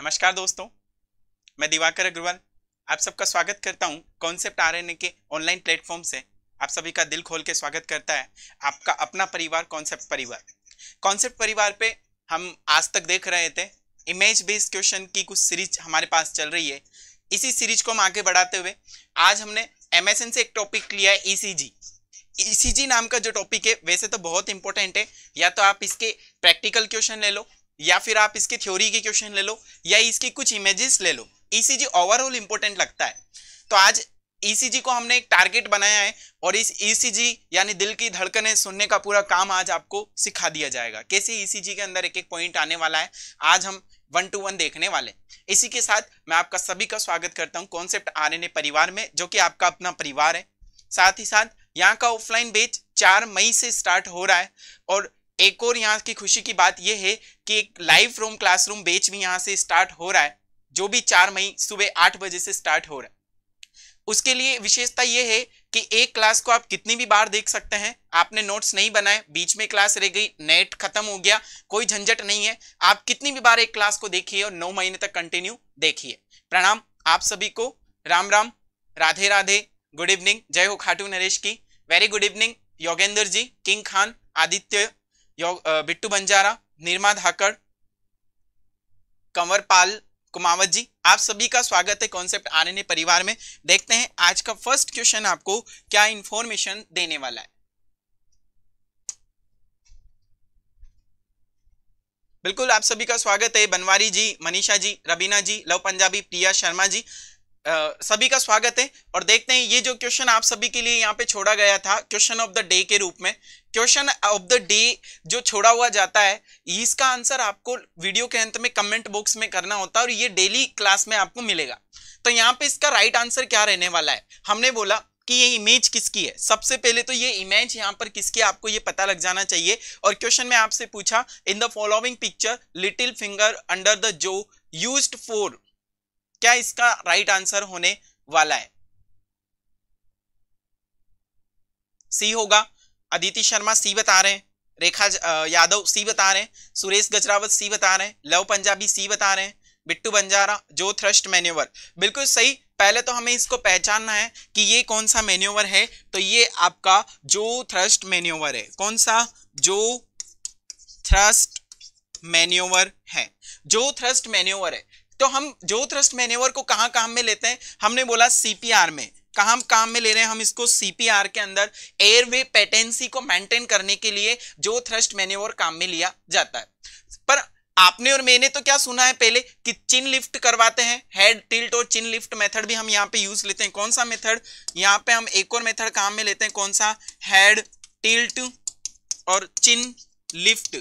नमस्कार दोस्तों मैं दिवाकर अग्रवाल आप सबका स्वागत करता हूं कॉन्सेप्ट आरएनए के ऑनलाइन प्लेटफॉर्म से आप सभी का दिल खोल के स्वागत करता है आपका अपना परिवार कॉन्सेप्ट परिवार कॉन्सेप्ट परिवार पे हम आज तक देख रहे थे इमेज बेस्ड क्वेश्चन की कुछ सीरीज हमारे पास चल रही है इसी सीरीज को हम आगे बढ़ाते हुए आज हमने एमएसएन से एक टॉपिक लिया है सी e जी e नाम का जो टॉपिक है वैसे तो बहुत इंपॉर्टेंट है या तो आप इसके प्रैक्टिकल क्वेश्चन ले लो या फिर आप इसके थ्योरी के क्वेश्चन ले लो या इसकी कुछ इमेजेस ले लो ईसीजी ओवरऑल इंपॉर्टेंट लगता है तो आज ईसीजी e को हमने एक टारगेट बनाया है और इस ईसीजी e यानी दिल की धड़कने सुनने का पूरा काम आज आपको सिखा दिया जाएगा कैसे ईसीजी e के अंदर एक एक पॉइंट आने वाला है आज हम वन टू वन देखने वाले इसी के साथ मैं आपका सभी का स्वागत करता हूँ कॉन्सेप्ट आर परिवार में जो कि आपका अपना परिवार है साथ ही साथ यहाँ का ऑफलाइन बेच चार मई से स्टार्ट हो रहा है और एक और यहाँ की खुशी की बात यह है कि एक लाइव फ्रॉम क्लासरूम बेच भी यहाँ से स्टार्ट हो रहा है जो भी चार मई सुबह आठ बजे से स्टार्ट हो रहा है उसके लिए विशेषता यह है कि एक क्लास को आप कितनी भी बार देख सकते हैं आपने नोट्स नहीं बनाए बीच में क्लास रह गई नेट खत्म हो गया कोई झंझट नहीं है आप कितनी भी बार एक क्लास को देखिए और नौ महीने तक कंटिन्यू देखिए प्रणाम आप सभी को राम राम राधे राधे गुड इवनिंग जय हो खाटू नरेश की very good evening Yogendra ji King Khan Aditya Bittu Banjara Nirma Dhakad Kanwarpal Kumawat ji आप सभी का स्वागत है कॉन्सेप्ट आरएनए परिवार में देखते हैं आज का फर्स्ट क्वेश्चन आपको क्या इंफॉर्मेशन देने वाला है बिल्कुल आप सभी का स्वागत है बनवारी जी मनीषा जी रबीना जी लव पंजाबी प्रिया शर्मा जी सभी का स्वागत है और देखते हैं ये जो क्वेश्चन आप सभी के लिए यहाँ पे छोड़ा गया था क्वेश्चन ऑफ द डे के रूप में क्वेश्चन ऑफ द डे जो छोड़ा हुआ जाता है इसका आंसर आपको वीडियो के अंत में कमेंट बॉक्स में करना होता है और ये डेली क्लास में आपको मिलेगा तो यहाँ पे इसका राइट आंसर क्या रहने वाला है हमने बोला कि ये इमेज किसकी है सबसे पहले तो ये इमेज यहाँ पर किसकी आपको ये पता लग जाना चाहिए और क्वेश्चन में आपसे पूछा in the following picture little finger under the jaw used for क्या इसका राइट आंसर होने वाला है सी होगा अदिति शर्मा सी बता रहे हैं रेखा यादव सी बता रहे हैं सुरेश गजरावत सी बता रहे हैं लव पंजाबी सी बता रहे हैं बिट्टू बंजारा जो थ्रस्ट मैन्यूवर बिल्कुल सही पहले तो हमें इसको पहचानना है कि ये कौन सा मैन्यूवर है तो ये आपका जो थ्रस्ट मैन्यूवर है कौन सा जो थ्रस्ट मैन्यूवर है जो थ्रस्ट मैन्यूवर है तो हम जो थ्रस्ट मैनेवर को कहाँ काम में लेते हैं हमने बोला सीपीआर में कहाँ काम में ले रहे हैं हम इसको सीपीआर के अंदर एयरवे पेटेंसी को मेंटेन करने के लिए जो थ्रस्ट मैनेवर काम में लिया जाता है पर आपने और मैंने तो क्या सुना है पहले कि चिन लिफ्ट करवाते हैं हेड टिल्ट और चिन लिफ्ट मेथड भी हम यहाँ पे यूज लेते हैं कौन सा मेथड यहाँ पे हम एक और मेथड काम में लेते हैं कौन सा हेड टिल्ट और चिन लिफ्ट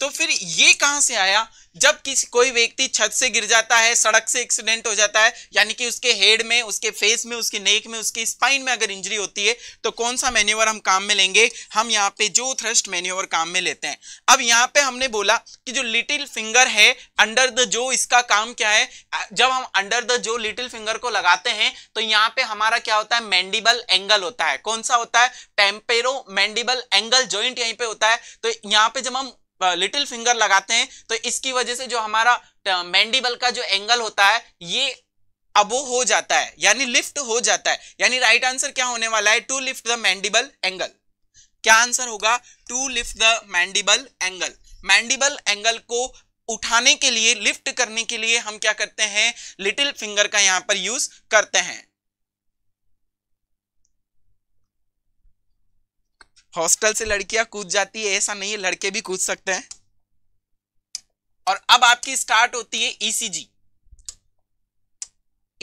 तो फिर ये कहां से आया जब किसी कोई व्यक्ति छत से गिर जाता है सड़क से एक्सीडेंट हो जाता है यानी कि उसके हेड में उसके फेस में उसके नेक में उसके स्पाइन में अगर इंजरी होती है तो कौन सा मैन्यूवर हम काम में लेंगे हम यहाँ पे जो थ्रस्ट मैन्यूवर काम में लेते हैं अब यहाँ पे हमने बोला कि जो लिटिल फिंगर है अंडर द जो इसका काम क्या है जब हम under the jaw little finger को लगाते हैं तो यहाँ पे हमारा क्या होता है मैंडिबल एंगल होता है कौन सा होता है टेम्पेरो मैंडिबल एंगल ज्वाइंट यहीं पे होता है तो यहाँ पे जब हम लिटिल फिंगर लगाते हैं तो इसकी वजह से जो हमारा मैंडिबल का जो एंगल होता है ये अब वो हो जाता है यानी लिफ्ट हो जाता है यानी राइट आंसर क्या होने वाला है to lift the mandible angle क्या आंसर होगा to lift the mandible angle mandible angle को उठाने के लिए लिफ्ट करने के लिए हम क्या करते हैं लिटिल फिंगर का यहां पर यूज करते हैं हॉस्टल से लड़कियां कूद जाती है ऐसा नहीं है लड़के भी कूद सकते हैं और अब आपकी स्टार्ट होती है ईसीजी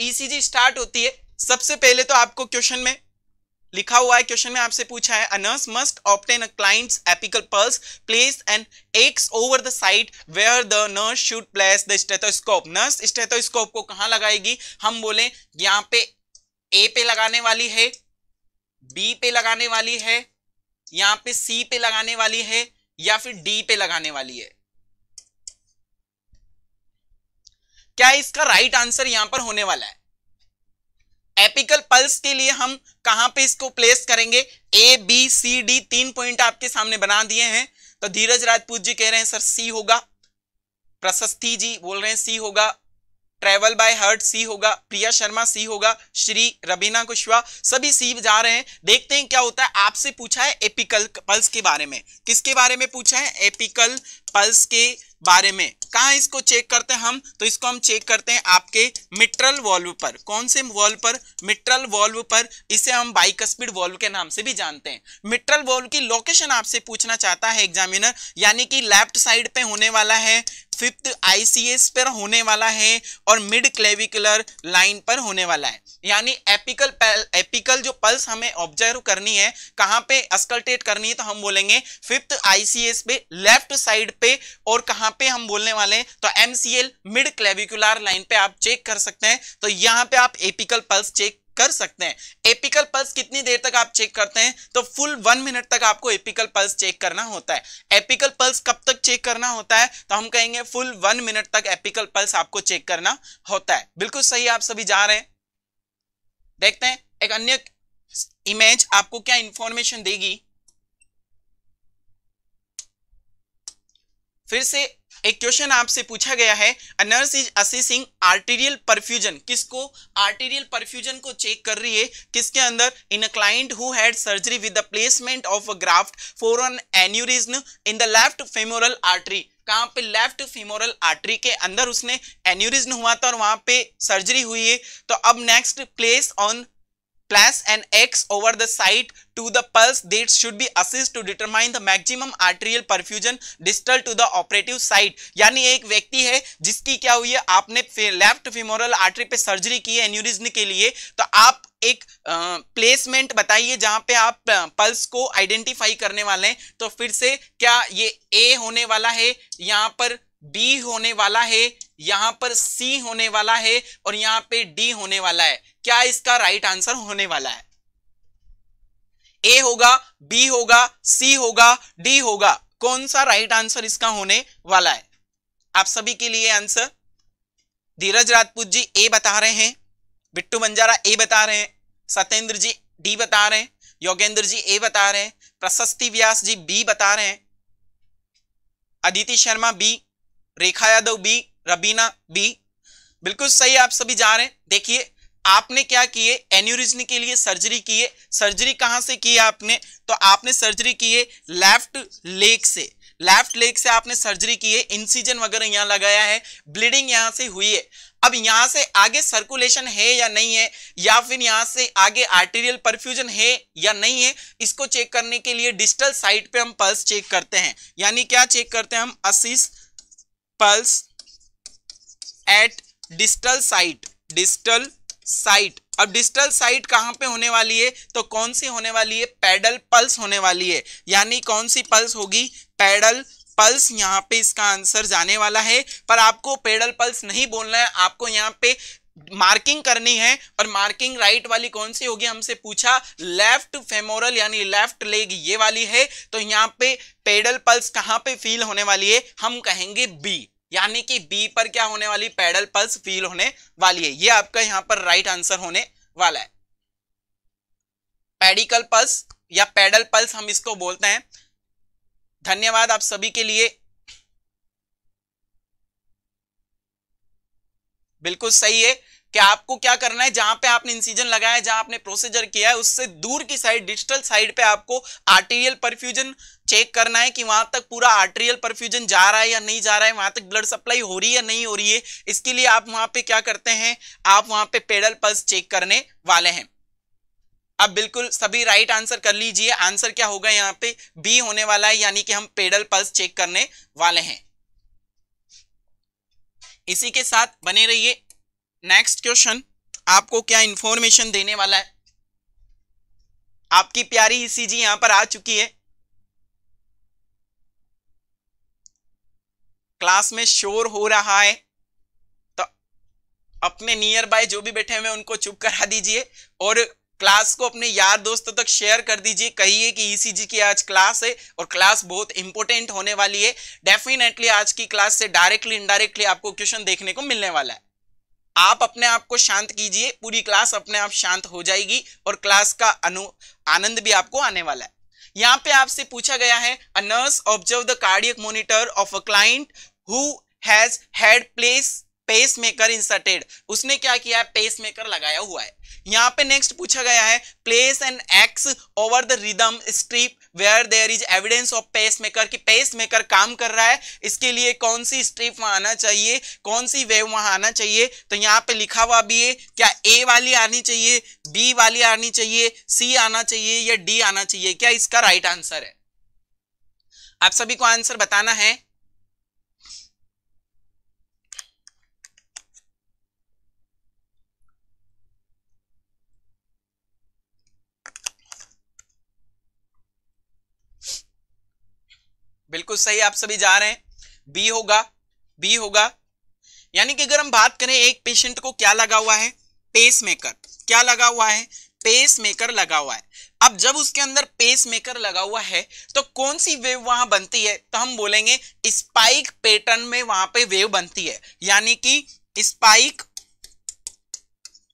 ईसीजी स्टार्ट होती है सबसे पहले तो आपको क्वेश्चन में लिखा हुआ है क्वेश्चन में आपसे पूछा है a nurse must obtain a client's apical pulse place and X over the site where the nurse should place the stethoscope nurse stethoscope को कहां लगाएगी हम बोले यहां पे ए पे लगाने वाली है बी पे लगाने वाली है यहां पे सी पे लगाने वाली है या फिर डी पे लगाने वाली है क्या इसका राइट आंसर यहां पर होने वाला है एपिकल पल्स के लिए हम कहां पे इसको प्लेस करेंगे ए बी सी डी तीन पॉइंट आपके सामने बना दिए हैं तो धीरज राजपूत जी कह रहे हैं सर सी होगा प्रशस्ति जी बोल रहे हैं सी होगा ट्रेवल बाय हर्ट सी होगा प्रिया शर्मा सी होगा श्री रबीना कुशवा सभी सी जा रहे हैं देखते हैं क्या होता है आपसे पूछा है एपिकल पल्स के बारे में किसके बारे में पूछा है एपिकल पल्स के बारे में कहाँ इसको चेक करते हैं हम तो इसको हम चेक करते हैं आपके मिट्रल वॉल्व पर कौन से वॉल्व पर मिट्रल वॉल्व पर इसे हम बाइक स्पीड वॉल्व के नाम से भी जानते हैं मिट्रल वॉल्व की लोकेशन आपसे पूछना चाहता है एग्जामिनर यानी कि लेफ्ट साइड पे होने वाला है फिफ्थ आईसीएस पर होने वाला है और मिड क्लेविकुलर लाइन पर होने वाला है यानी एपिकल एपिकल जो पल्स हमें ऑब्जर्व करनी है कहां पे अस्कल्टेट करनी है तो हम बोलेंगे फिफ्थ आईसीएस पे लेफ्ट साइड पे और कहां पे हम बोलने वाले वाले हैं तो एमसीएल मिड क्लेविकुलर लाइन पे आप चेक कर सकते हैं तो यहां पे आप एपिकल पल्स चेक कर सकते हैं एपिकल पल्स कितनी देर तक आप चेक करते हैं तो फुल वन मिनट तक आपको एपिकल पल्स चेक करना होता है एपिकल पल्स कब तक चेक करना होता है तो हम कहेंगे फुल वन मिनट तक एपिकल पल्स आपको चेक करना होता है बिल्कुल सही आप सभी जा रहे हैं देखते हैं एक अन्य इमेज आपको क्या इंफॉर्मेशन देगी फिर से एक क्वेश्चन आपसे पूछा गया है a nurse is assessing arterial perfusion किसको आर्टेरियल परफ्यूजन को चेक कर रही है किसके अंदर in a client who had surgery with the placement of a graft for an aneurysm in the left femoral artery कहाँ पे लेफ्ट फीमोरल आर्टरी के अंदर उसने एन्यूरिज्म हुआ था और वहां पे सर्जरी हुई है तो अब next place on class and X over the site to the pulse that should be assist to determine the maximum arterial perfusion distal to the operative site यानी एक व्यक्ति है जिसकी क्या हुई है आपने लेफ्ट फिमोरल आर्टरी पे सर्जरी की है एन्यूरिज्म के लिए तो आप एक प्लेसमेंट बताइए जहां पे आप पल्स को आइडेंटिफाई करने वाले हैं तो फिर से क्या ये ए होने वाला है यहां पर बी होने वाला है यहां पर सी होने वाला है और यहां पे डी होने वाला है क्या इसका राइट आंसर होने वाला है ए होगा बी होगा सी होगा डी होगा कौन सा राइट आंसर इसका होने वाला है आप सभी के लिए आंसर धीरज राजपूत जी ए बता रहे हैं बिट्टू बंजारा ए बता रहे हैं सत्येंद्र जी डी बता रहे हैं योगेंद्र जी ए बता रहे हैं प्रशस्ति व्यास जी बी बता रहे हैं Aditi Sharma B Rekha Yadav B Rabina B बिल्कुल सही आप सभी जा रहे हैं देखिए आपने क्या किए एन्यूरिज्म के लिए सर्जरी किए सर्जरी कहां से की आपने तो आपने सर्जरी किए लेफ्ट लेग से लेफ्ट लेग से आपने सर्जरी की है वगैरह यहाँ लगाया है ब्लीडिंग यहाँ से हुई है अब यहाँ से आगे सर्कुलेशन है या नहीं है या फिर यहाँ से आगे आर्टेरियल परफ्यूजन है या नहीं है इसको चेक करने के लिए डिजिटल साइट पे हम पल्स चेक करते हैं यानी क्या चेक करते हैं हम assess pulse at distal site distal site अब डिस्टल साइट कहां पे होने वाली है तो कौन सी होने वाली है पैडल पल्स होने वाली है यानी कौन सी पल्स होगी पैडल पल्स यहाँ पे इसका आंसर जाने वाला है पर आपको पेडल पल्स नहीं बोलना है आपको यहाँ पे मार्किंग करनी है और मार्किंग राइट वाली कौन सी होगी हमसे पूछा लेफ्ट फेमोरल यानी लेफ्ट लेग ये वाली है तो यहाँ पे पेडल पल्स कहाँ पे फील होने वाली है हम कहेंगे बी यानी कि बी पर क्या होने वाली पैडल पल्स फील होने वाली है ये आपका यहां पर राइट आंसर होने वाला है पेडिकल पल्स या पैडल पल्स हम इसको बोलते हैं धन्यवाद आप सभी के लिए बिल्कुल सही है कि आपको क्या करना है जहां पे आपने इंसिजन लगाया जहां आपने प्रोसीजर किया है उससे दूर की साइड डिजिटल साइड पे आपको आर्टेरियल परफ्यूजन चेक करना है कि वहां तक पूरा आर्टेरियल परफ्यूजन जा रहा है या नहीं जा रहा है वहां तक ब्लड सप्लाई हो रही है या नहीं हो रही है इसके लिए आप वहां पे क्या करते हैं आप वहां पे पेडल पल्स चेक करने वाले हैं आप बिल्कुल सभी राइट आंसर कर लीजिए आंसर क्या होगा यहाँ पे बी होने वाला है यानी कि हम पेडल पल्स चेक करने वाले हैं इसी के साथ बने रहिए नेक्स्ट क्वेश्चन आपको क्या इंफॉर्मेशन देने वाला है आपकी प्यारी ईसीजी e यहां पर आ चुकी है क्लास में शोर हो रहा है तो अपने नियर बाय जो भी बैठे हुए उनको चुप करा दीजिए और क्लास को अपने यार दोस्तों तक शेयर कर दीजिए कहिए कि ईसीजी e की आज क्लास है और क्लास बहुत इंपॉर्टेंट होने वाली है डेफिनेटली आज की क्लास से डायरेक्टली इनडायरेक्टली आपको क्वेश्चन देखने को मिलने वाला है आप अपने आप को शांत कीजिए पूरी क्लास अपने आप शांत हो जाएगी और क्लास का अनु आनंद भी आपको आने वाला है यहाँ पे आपसे पूछा गया है a nurse observe the cardiac monitor of a client who has had place pacemaker inserted उसने क्या किया है पेस मेकर लगाया हुआ है यहाँ पे नेक्स्ट पूछा गया है place an X over the rhythm strip where there is evidence of pacemaker कि पेस मेकर काम कर रहा है इसके लिए कौन सी स्ट्रिप वहां आना चाहिए कौन सी वेव वहां आना चाहिए तो यहाँ पे लिखा हुआ भी है क्या ए वाली आनी चाहिए बी वाली आनी चाहिए सी आना चाहिए या डी आना चाहिए क्या इसका राइट right आंसर है आप सभी को आंसर बताना है बिल्कुल सही आप सभी जा रहे हैं बी होगा बी होगा यानी कि अगर हम बात करें एक पेशेंट को क्या लगा हुआ है पेस मेकर क्या लगा हुआ है पेस मेकर लगा हुआ है अब जब उसके अंदर पेस मेकर लगा हुआ है तो कौन सी वेव वहां बनती है तो हम बोलेंगे स्पाइक पैटर्न में वहां पे वेव बनती है यानी कि स्पाइक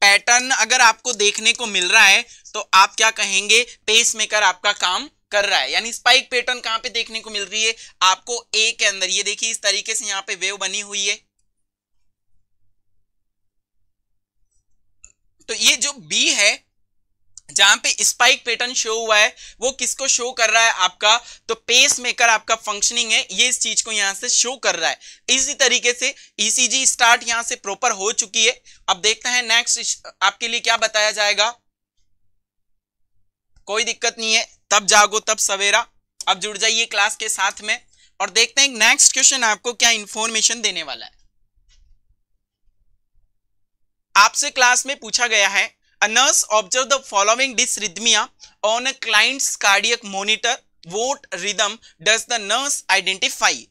पैटर्न अगर आपको देखने को मिल रहा है तो आप क्या कहेंगे पेस मेकर आपका काम कर रहा है यानी स्पाइक पैटर्न कहां पे देखने को मिल रही है आपको ए के अंदर ये देखिए इस तरीके से यहां पे वेव बनी हुई है तो ये जो बी है जहां पे स्पाइक पैटर्न शो हुआ है वो किसको शो कर रहा है आपका तो पेस मेकर आपका फंक्शनिंग है ये इस चीज को यहां से शो कर रहा है इसी तरीके से ईसीजी स्टार्ट यहां से प्रॉपर हो चुकी है अब देखते हैं नेक्स्ट आपके लिए क्या बताया जाएगा कोई दिक्कत नहीं है तब जागो तब सवेरा अब जुड़ जाइए क्लास के साथ में और देखते हैं नेक्स्ट क्वेश्चन आपको क्या इंफॉर्मेशन देने वाला है आपसे क्लास में पूछा गया है a nurse observe the following dysrhythmia on a client's cardiac monitor what rhythm does the nurse identify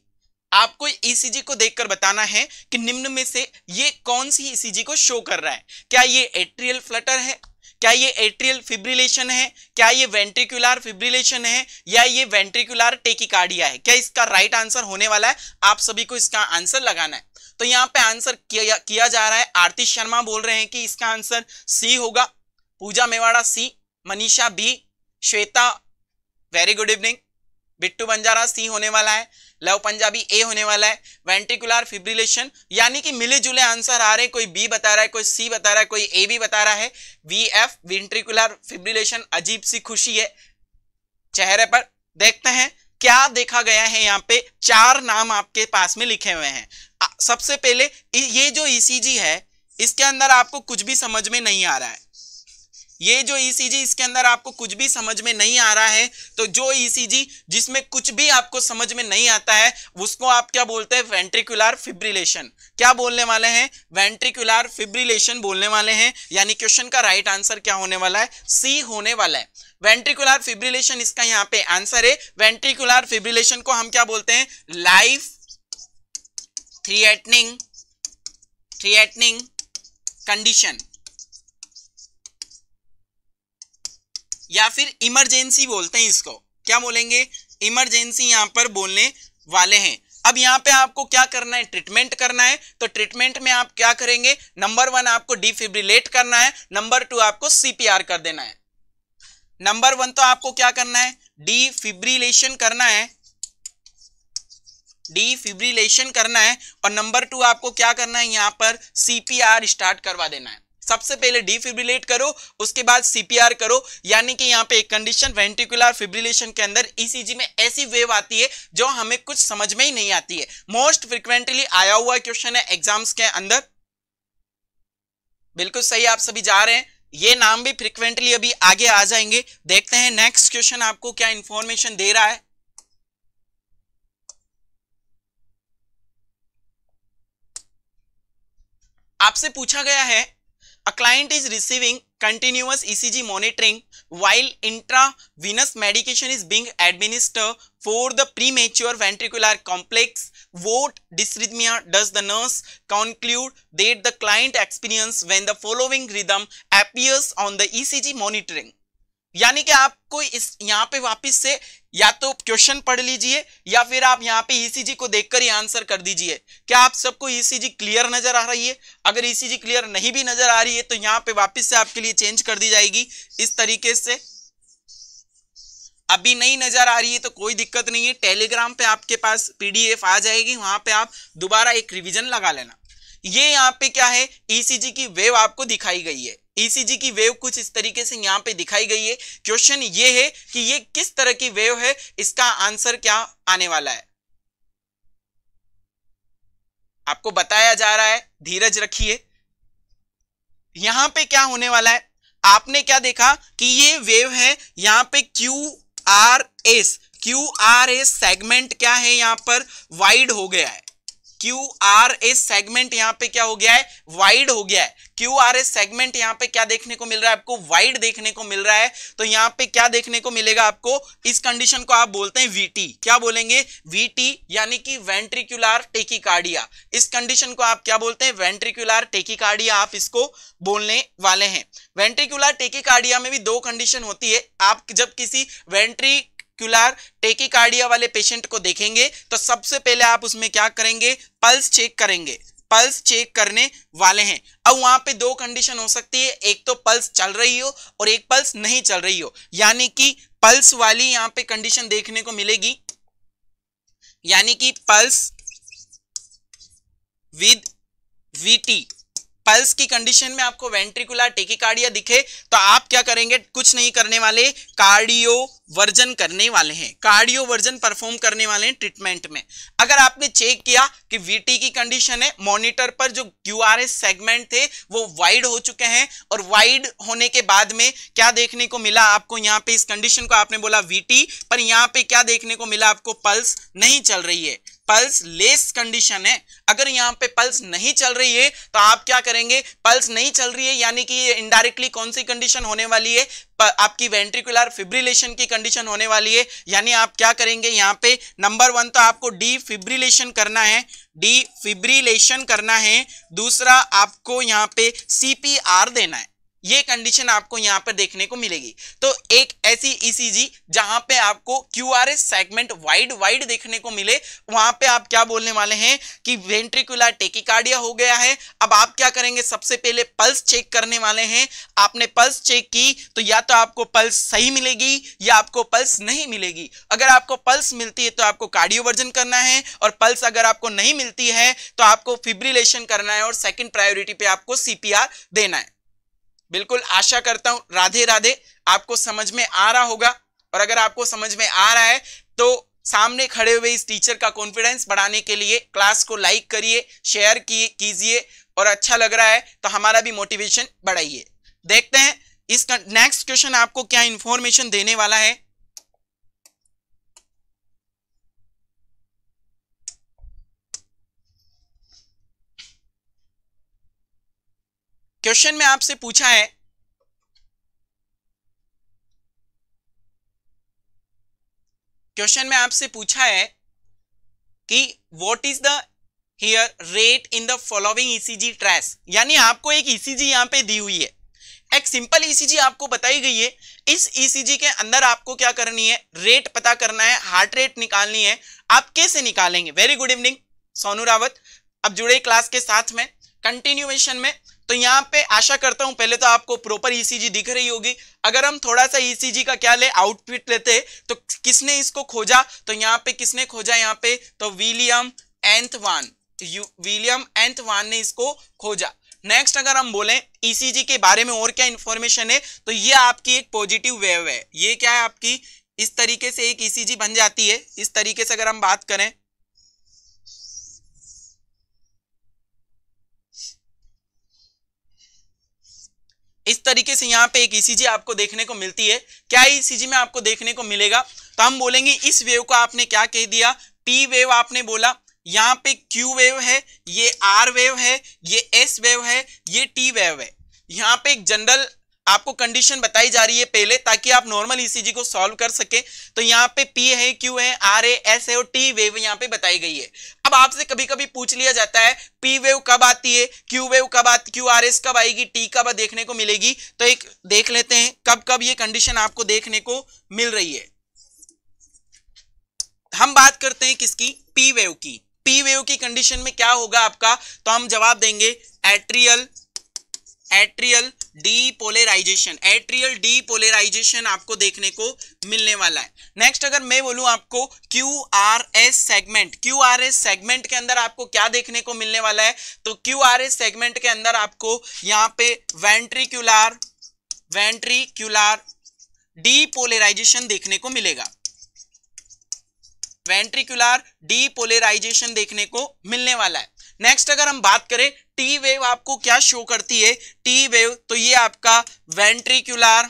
आपको ईसीजी e को देखकर बताना है कि निम्न में से ये कौन सी ईसीजी e को शो कर रहा है क्या ये एट्रियल फ्लटर है क्या ये एट्रियल फिब्रिलेशन है क्या ये वेंट्रिकुलर फिब्रिलेशन है या ये वेंट्रिकुलर टेकिकार्डिया है क्या इसका राइट आंसर होने वाला है आप सभी को इसका आंसर लगाना है तो यहाँ पे आंसर किया, किया जा रहा है आरती शर्मा बोल रहे हैं कि इसका आंसर सी होगा Pooja Mewada C Manisha B Shweta very good evening Bittu Banjara C होने वाला है लव पंजाबी ए होने वाला है वेंट्रिकुलर फिब्रिलेशन यानी कि मिले जुले आंसर आ रहे हैं कोई बी बता रहा है कोई सी बता रहा है कोई ए भी बता रहा है वी एफ वेंट्रिकुलर फिब्रिलेशन अजीब सी खुशी है चेहरे पर देखते हैं क्या देखा गया है यहाँ पे चार नाम आपके पास में लिखे हुए हैं सबसे पहले ये जो जी e है इसके अंदर आपको कुछ भी समझ में नहीं आ रहा है ये जो ईसीजी e इसके अंदर आपको कुछ भी समझ में नहीं आ रहा है तो जो ईसीजी e जिसमें कुछ भी आपको समझ में नहीं आता है उसको आप क्या बोलते हैं वेंट्रिकुलर फिब्रिलेशन क्या बोलने वाले हैं वेंट्रिकुलर फिब्रिलेशन बोलने वाले हैं यानी क्वेश्चन का राइट आंसर क्या होने वाला है सी होने वाला है वेंट्रिकुलर फिब्रिलेशन इसका यहां पे आंसर है वेंट्रिकुलर फिब्रिलेशन को हम क्या बोलते हैं लाइफ थ्रिएटनिंग थ्रिएटनिंग कंडीशन या फिर इमरजेंसी बोलते हैं इसको क्या बोलेंगे इमरजेंसी यहां पर बोलने वाले हैं अब यहां पे आपको क्या करना है ट्रीटमेंट करना है तो ट्रीटमेंट में आप क्या करेंगे नंबर वन आपको डिफिब्रिलेट करना है नंबर टू आपको सीपीआर कर देना है नंबर वन तो आपको क्या करना है डिफिब्रिलेशन करना है डिफिब्रिलेशन करना है और नंबर टू आपको क्या करना है यहां पर सीपीआर स्टार्ट करवा देना है सबसे पहले डिफिब्रिलेट करो उसके बाद सीपीआर करो यानी कि यहाँ पे एक कंडीशन वेंटिकुलर फिब्रिलेशन के अंदर ईसीजी e में ऐसी वेव आती है जो हमें कुछ समझ में ही नहीं आती है मोस्ट फ्रिक्वेंटली आया हुआ क्वेश्चन है एग्जाम्स के अंदर बिल्कुल सही आप सभी जा रहे हैं ये नाम भी फ्रिक्वेंटली अभी आगे आ जाएंगे देखते हैं नेक्स्ट क्वेश्चन आपको क्या इंफॉर्मेशन दे रहा है आपसे पूछा गया है A client is receiving continuous ECG monitoring while intravenous medication is being administered for the premature ventricular complex. What dysrhythmia does the nurse conclude that the client experience when the following rhythm appears on the ECG monitoring? यानी कि आपको इस यहां पे वापस से या तो क्वेश्चन पढ़ लीजिए या फिर आप यहां पे ई e को देखकर ही आंसर कर दीजिए क्या आप सबको ई e क्लियर नजर आ रही है अगर ईसीजी e क्लियर नहीं भी नजर आ रही है तो यहां पे वापस से आपके लिए चेंज कर दी जाएगी इस तरीके से अभी नहीं नजर आ रही है तो कोई दिक्कत नहीं है टेलीग्राम पे आपके पास पी आ जाएगी वहां पर आप दोबारा एक रिविजन लगा लेना ये यहाँ पे क्या है ई की वेव आपको दिखाई गई है ईसीजी e की वेव कुछ इस तरीके से यहां पे दिखाई गई है क्वेश्चन ये है कि ये किस तरह की वेव है इसका आंसर क्या आने वाला है आपको बताया जा रहा है धीरज रखिए यहां पे क्या होने वाला है आपने क्या देखा कि ये वेव है यहां पे Q R S Q R S segment क्या है यहां पर वाइड हो गया है क्यू आर एस सेगमेंट यहां पे क्या हो गया है वाइड हो गया है क्यू आर एस सेगमेंट यहां पे क्या देखने को मिल रहा है आपको वाइड देखने को मिल रहा है तो यहां पे क्या देखने को मिलेगा आपको इस कंडीशन को आप बोलते हैं वीटी क्या बोलेंगे वीटी यानी कि वेंट्रिकुलर टेकिकार्डिया इस कंडीशन को आप क्या बोलते हैं वेंट्रिकुलर टेकिकार्डिया आप इसको बोलने वाले हैं वेंट्रिकुलर टेकिकार्डिया में भी दो कंडीशन होती है आप जब किसी वेंट्री वेंट्रिकुलर टेकिकार्डिया वाले पेशेंट को देखेंगे तो सबसे पहले आप उसमें क्या करेंगे पल्स चेक करेंगे पल्स चेक करने वाले हैं अब वहां पे दो कंडीशन हो सकती है एक तो पल्स चल रही हो और एक पल्स नहीं चल रही हो यानी कि पल्स वाली यहां पे कंडीशन देखने को मिलेगी यानी कि पल्स विद वीटी पल्स की कंडीशन में आपको वेंट्रिकुलर टेकिकार्डिया दिखे तो आप क्या करेंगे कुछ नहीं करने वाले कार्डियो वर्जन करने वाले हैं कार्डियो वर्जन परफॉर्म करने वाले हैं ट्रीटमेंट में अगर आपने चेक किया कि वीटी की कंडीशन है मॉनिटर पर जो क्यू सेगमेंट थे वो वाइड हो चुके हैं और वाइड होने के बाद में क्या देखने को मिला आपको यहाँ पे इस कंडीशन को आपने बोला वीटी पर यहाँ पे क्या देखने को मिला आपको पल्स नहीं चल रही है पल्स लेस कंडीशन है अगर यहां पे पल्स नहीं चल रही है तो आप क्या करेंगे पल्स नहीं चल रही है यानी कि ये इनडायरेक्टली कौन सी कंडीशन होने वाली है आपकी वेंट्रिकुलर फिब्रिलेशन की कंडीशन होने वाली है यानी आप क्या करेंगे यहाँ पे नंबर वन तो आपको डी फिब्रिलेशन करना है डी फिब्रिलेशन करना है दूसरा आपको यहाँ पे सीपीआर देना है ये कंडीशन आपको यहां पर देखने को मिलेगी तो एक ऐसी ईसीजी e जहां पे आपको Q R S segment wide wide देखने को मिले वहां पे आप क्या बोलने वाले हैं कि वेंट्रिकुलर टेकिकार्डिया हो गया है अब आप क्या करेंगे सबसे पहले पल्स चेक करने वाले हैं आपने पल्स चेक की तो या तो आपको पल्स सही मिलेगी या आपको पल्स नहीं मिलेगी अगर आपको पल्स मिलती है तो आपको कार्डियोवर्जन करना है और पल्स अगर आपको नहीं मिलती है तो आपको फिब्रिलेशन करना है और सेकेंड प्रायोरिटी पर आपको सीपीआर देना है बिल्कुल आशा करता हूं राधे राधे आपको समझ में आ रहा होगा और अगर आपको समझ में आ रहा है तो सामने खड़े हुए इस टीचर का कॉन्फिडेंस बढ़ाने के लिए क्लास को लाइक करिए शेयर की कीजिए और अच्छा लग रहा है तो हमारा भी मोटिवेशन बढ़ाइए देखते हैं इस नेक्स्ट क्वेश्चन आपको क्या इंफॉर्मेशन देने वाला है क्वेश्चन में आपसे पूछा है क्वेश्चन में आपसे पूछा है कि what is the heart rate in the following ECG trace यानी आपको एक ईसीजी e यहां पे दी हुई है एक सिंपल ईसीजी e आपको बताई गई है इस ईसीजी e के अंदर आपको क्या करनी है रेट पता करना है हार्ट रेट निकालनी है आप कैसे निकालेंगे very good evening Sonu Rawat अब जुड़े क्लास के साथ में कंटिन्यूएशन में तो यहाँ पे आशा करता हूं पहले तो आपको प्रॉपर ईसीजी e दिख रही होगी अगर हम थोड़ा सा ईसीजी e का क्या ले आउटफिट लेते तो किसने इसको खोजा तो यहाँ पे किसने खोजा यहाँ पे तो विलियम एंथवान विलियम एंथवान ने इसको खोजा नेक्स्ट अगर हम बोले ईसीजी e के बारे में और क्या इंफॉर्मेशन है तो ये आपकी एक पॉजिटिव वेव है ये क्या है आपकी इस तरीके से एक ईसीजी बन जाती है इस तरीके से अगर हम बात करें इस तरीके से यहाँ पे एक ईसीजी e आपको देखने को मिलती है क्या ईसीजी e में आपको देखने को मिलेगा तो हम बोलेंगे इस वेव को आपने क्या कह दिया पी वेव आपने बोला यहाँ पे क्यू वेव है ये आर वेव है ये एस वेव है ये टी वेव है यहाँ पे एक जनरल आपको कंडीशन बताई जा रही है पहले ताकि आप नॉर्मल ईसीजी को सॉल्व कर सके तो यहाँ पे पी है क्यू है आर ए एस है और टी वेव यहाँ पे बताई गई है अब आपसे कभी कभी पूछ लिया जाता है पी वेव कब आती है क्यू वेव कब आती क्यू आर एस कब आएगी टी कब देखने को मिलेगी तो एक देख लेते हैं कब कब ये कंडीशन आपको देखने को मिल रही है हम बात करते हैं किसकी पी वेव की पी वेव की कंडीशन में क्या होगा आपका तो हम जवाब देंगे atrial atrial depolarisation atrial depolarisation आपको देखने को मिलने वाला है नेक्स्ट अगर मैं बोलूं आपको Q R S segment Q R S segment के अंदर आपको क्या देखने को मिलने वाला है तो क्यू आर एस सेगमेंट के अंदर आपको यहां पे वेंट्रिक्यूलर वेंट्रिक्यूलर डीपोलराइजेशन देखने को मिलेगा वेंट्रिक्यूलर डीपोलराइजेशन देखने को मिलने वाला है नेक्स्ट अगर हम बात करें टी वेव आपको क्या शो करती है टी वेव तो ये आपका वेंट्रिक्यूलर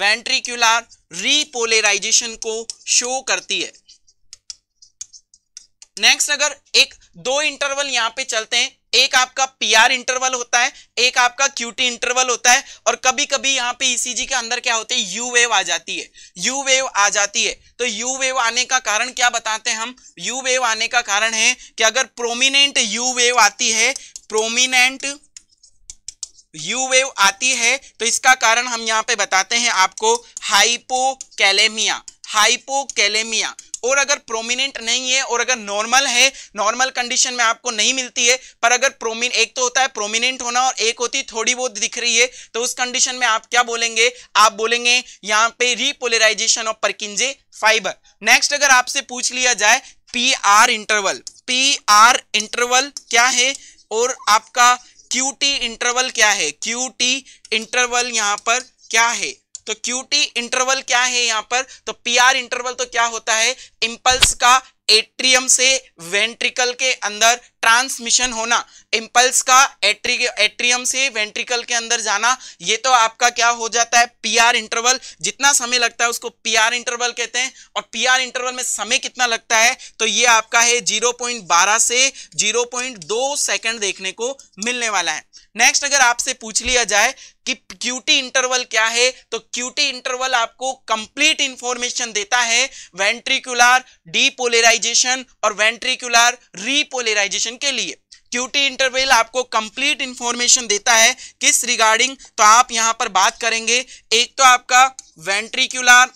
वेंट्रिक्यूलर रीपोलराइजेशन को शो करती है नेक्स्ट अगर एक दो इंटरवल यहां पे चलते हैं एक आपका पीआर इंटरवल होता है एक आपका क्यूटी इंटरवल होता है और कभी कभी यहाँ पे ईसीजी e के अंदर क्या होते हैं यू वेव आ जाती है यू वेव आ जाती है तो यू वेव आने का कारण क्या बताते हैं हम यू वेव आने का कारण है कि अगर प्रोमिनेंट यू वेव आती है प्रोमिनेंट यू वेव आती है तो इसका कारण हम यहाँ पे बताते हैं आपको हाइपोकैलेमिया हाइपोकैलेमिया और अगर प्रोमिनेंट नहीं है और अगर नॉर्मल है नॉर्मल कंडीशन में आपको नहीं मिलती है पर अगर प्रोमिन एक तो होता है प्रोमिनेंट होना और एक होती थोड़ी बहुत दिख रही है तो उस कंडीशन में आप क्या बोलेंगे आप बोलेंगे यहां पे repolarisation of Purkinje fibre next अगर आपसे पूछ लिया जाए P R interval P R interval क्या है और आपका क्यू टी इंटरवल क्या है क्यू टी इंटरवल यहाँ पर क्या है तो क्यूटी इंटरवल क्या है यहां पर तो पीआर इंटरवल तो क्या होता है इंपल्स का एट्रियम से वेंट्रिकल के अंदर ट्रांसमिशन होना इम्पल्स का एट्रियम से वेंट्रिकल के अंदर जाना ये तो आपका क्या हो जाता है पीआर इंटरवल जितना समय लगता है उसको पीआर इंटरवल कहते हैं और पीआर इंटरवल में समय कितना लगता है तो ये आपका है 0.12 से 0.2 सेकंड देखने को मिलने वाला है नेक्स्ट अगर आपसे पूछ लिया जाए कि क्यूटी इंटरवल क्या है तो क्यूटी इंटरवल आपको कंप्लीट इंफॉर्मेशन देता है वेंट्रिकुलर डीपोलराइजेशन और वेंट्रिकुलर रीपोलराइजेशन टाइम के लिए क्यूटी इंटरवेल आपको कंप्लीट इंफॉर्मेशन देता है किस रिगार्डिंग तो आप यहां पर बात करेंगे एक तो आपका वेंट्रिक्यूलर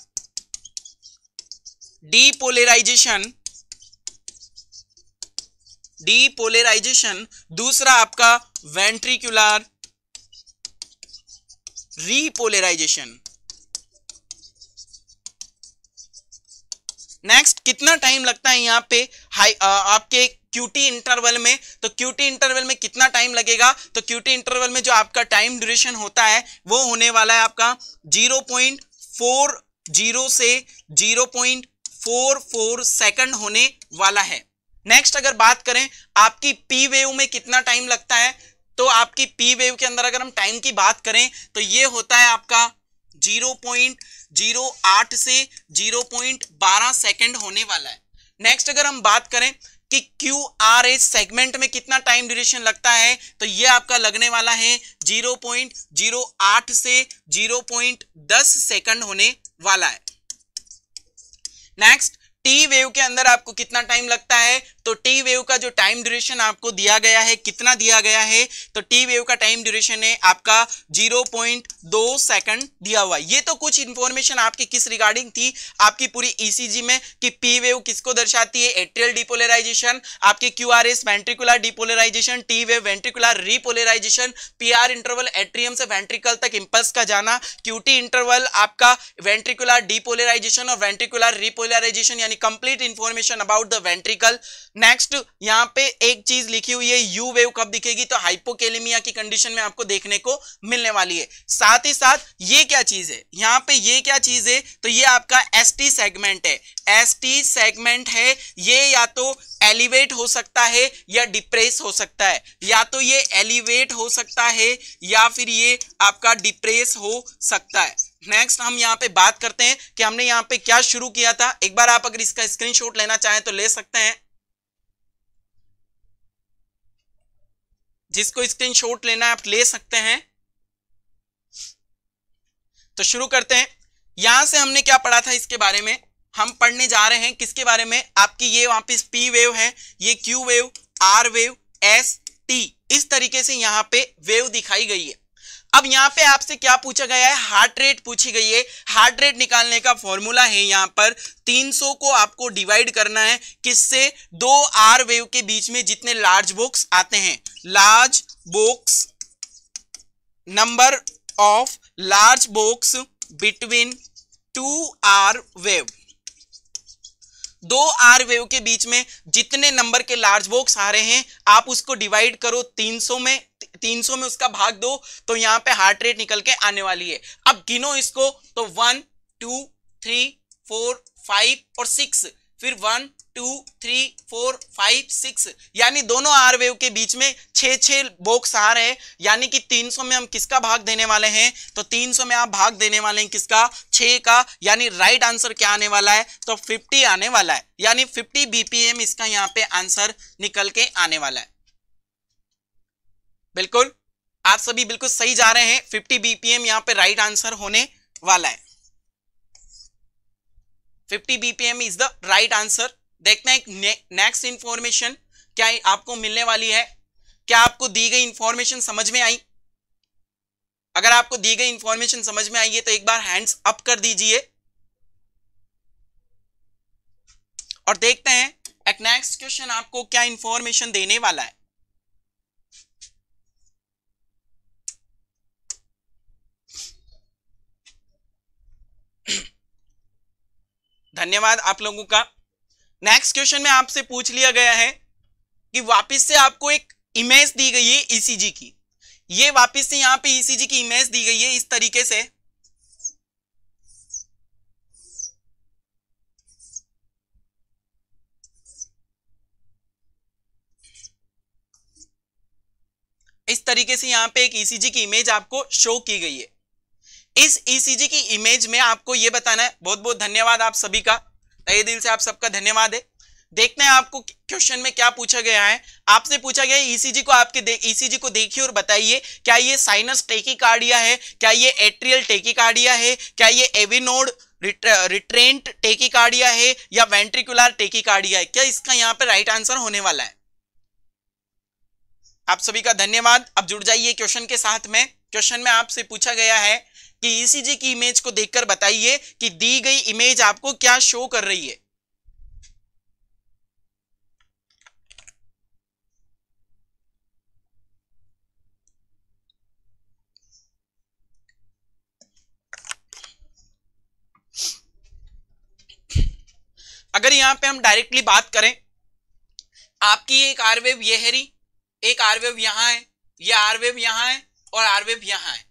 डीपोलराइजेशन डीपोलराइजेशन दूसरा आपका वेंट्रिक्यूलर रीपोलराइजेशन नेक्स्ट कितना टाइम लगता है यहां पे हाई आ, आपके क्यूटी इंटरवल में तो क्यूटी इंटरवल में कितना टाइम लगेगा तो क्यूटी इंटरवल में जो आपका टाइम ड्यूरेशन होता है वो होने वाला है आपका जीरो पॉइंट फोर जीरो से जीरो पॉइंट फोर फोर होने वाला है नेक्स्ट अगर बात करें आपकी पी वेव में कितना टाइम लगता है तो आपकी पी वेव के अंदर अगर हम टाइम की बात करें तो ये होता है आपका जीरो पॉइंट जीरो आठ से जीरो पॉइंट बारह सेकेंड होने वाला है नेक्स्ट अगर हम बात करें कि क्यू आर एस सेगमेंट में कितना टाइम ड्यूरेशन लगता है तो ये आपका लगने वाला है 0.08 से 0.10 सेकंड होने वाला है नेक्स्ट टी वेव के अंदर आपको कितना टाइम लगता है तो टी वेव का जो टाइम ड्यूरेशन आपको दिया गया है कितना दिया गया है तो टी वेव का टाइम ड्यूरेशन है आपका 0.2 सेकंड दिया हुआ ये तो कुछ इंफॉर्मेशन आपकी किस रिगार्डिंग थी आपकी पूरी ईसीजी e में कि पी वेव किसको दर्शाती है एट्रियल डिपोलराइजेशन आपके Q R S ventricular depolarisation T wave ventricular repolarisation P R interval atrium से वेंट्रिकल तक इंपल्स का जाना क्यूटी इंटरवल आपका वेंट्रिकुलर डिपोलराइजेशन और वेंट्रिकुलर रिपोलराइजेशन यानी complete information about the ventricle next यहां पे एक चीज लिखी हुई है यू वेव कब दिखेगी तो हाइपोकेलेमिया की कंडीशन में आपको देखने को मिलने वाली है साथ ही साथ ये क्या चीज है यहां पे ये क्या चीज है तो ये आपका एस टी सेगमेंट है एस टी सेगमेंट है ये या तो एलिवेट हो सकता है या डिप्रेस हो सकता है या तो ये एलिवेट हो सकता है या फिर ये आपका डिप्रेस हो सकता है नेक्स्ट हम यहाँ पे बात करते हैं कि हमने यहाँ पे क्या शुरू किया था एक बार आप अगर इसका स्क्रीनशॉट लेना चाहें तो ले सकते हैं जिसको स्क्रीनशॉट लेना है आप ले सकते हैं तो शुरू करते हैं यहां से हमने क्या पढ़ा था इसके बारे में हम पढ़ने जा रहे हैं किसके बारे में आपकी ये वापिस पी वेव है ये Q wave R wave S T इस तरीके से यहां पे वेव दिखाई गई है अब यहां पे आपसे क्या पूछा गया है हार्ट रेट पूछी गई है हार्ट रेट निकालने का फॉर्मूला है यहां पर 300 को आपको डिवाइड करना है किससे दो आर वेव के बीच में जितने लार्ज बॉक्स आते हैं large box number of large box between two R wave दो आर वेव के बीच में जितने नंबर के लार्ज बॉक्स आ रहे हैं आप उसको डिवाइड करो 300 में 300 में उसका भाग दो तो यहां पे हार्ट रेट निकल के आने वाली है अब गिनो इसको तो one two three four five और सिक्स फिर one two three four five six यानी दोनों आर वेव के बीच में छः छः बॉक्स आ रहे हैं यानी कि 300 में हम किसका भाग देने वाले हैं तो 300 में आप भाग देने वाले हैं किसका छः का यानी राइट आंसर क्या आने वाला है तो 50 आने वाला है यानी 50 बीपीएम इसका यहाँ पे आंसर निकल के आने वाला है बिल्कुल आप सभी बिल्कुल सही जा रहे हैं 50 बीपीएम यहां पे राइट आंसर होने वाला है 50 BPM is the right answer देखते हैं नेक्स्ट इंफॉर्मेशन क्या आपको मिलने वाली है क्या आपको दी गई इंफॉर्मेशन समझ में आई अगर आपको दी गई इंफॉर्मेशन समझ में आई है तो एक बार हैंड्स अप कर दीजिए और देखते हैं नेक्स्ट क्वेश्चन आपको क्या इंफॉर्मेशन देने वाला है धन्यवाद आप लोगों का नेक्स्ट क्वेश्चन में आपसे पूछ लिया गया है कि वापस से आपको एक इमेज दी गई है ईसीजी e की ये वापस से यहां पे ईसीजी e की इमेज दी गई है इस तरीके से इस तरीके से यहां पे एक ईसीजी e की इमेज आपको शो की गई है इस ईसीजी e की इमेज में आपको यह बताना है बहुत बहुत धन्यवाद आप सभी का तय दिल से आप सबका धन्यवाद है देखते हैं आपको क्वेश्चन में क्या पूछा गया है आपसे पूछा गया ईसीजी e को आपके ईसीजी e को देखिए और बताइए क्या ये साइनस टेकिकार्डिया है क्या ये एट्रियल टेकिकार्डिया है क्या ये एविनोड रिट्रेंट टेकिकार्डिया है या वेंट्रिकुलर टेकिकार्डिया है क्या इसका यहाँ पे राइट आंसर होने वाला है आप सभी का धन्यवाद अब जुड़ जाइए क्वेश्चन के साथ में क्वेश्चन में आपसे पूछा गया है कि ईसीजी की इमेज को देखकर बताइए कि दी गई इमेज आपको क्या शो कर रही है अगर यहां पे हम डायरेक्टली बात करें आपकी एक आरवेव ये है री एक आरवेव यहां है ये आरवेव यहां है और आरवेव यहां है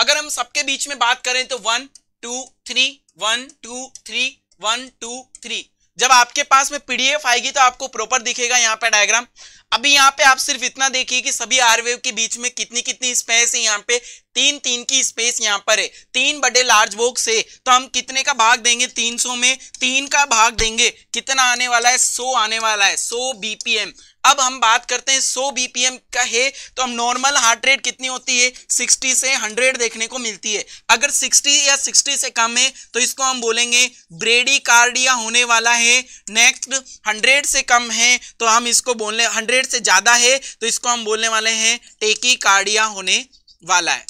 अगर हम सबके बीच में बात करें तो one two three one two three one two three जब आपके पास में पीडीएफ आएगी तो आपको प्रॉपर दिखेगा यहाँ पे डायग्राम अभी यहाँ पे आप सिर्फ इतना देखिए कि सभी वेव के बीच में कितनी कितनी स्पेस है यहाँ पे तीन तीन की स्पेस यहाँ पर है तीन बड़े लार्ज बॉक्स है तो हम कितने का भाग देंगे तीन सौ में तीन का भाग देंगे कितना आने वाला है सो आने वाला है सो बीपीएम अब हम बात करते हैं 100 बीपीएम का है तो हम नॉर्मल हार्ट रेट कितनी होती है 60 से 100 देखने को मिलती है अगर 60 या 60 से कम है तो इसको हम बोलेंगे ब्रेडी कार्डिया होने वाला है नेक्स्ट 100 से कम है तो हम इसको बोलने 100 से ज़्यादा है तो इसको हम बोलने वाले हैं टेकी कार्डिया होने वाला है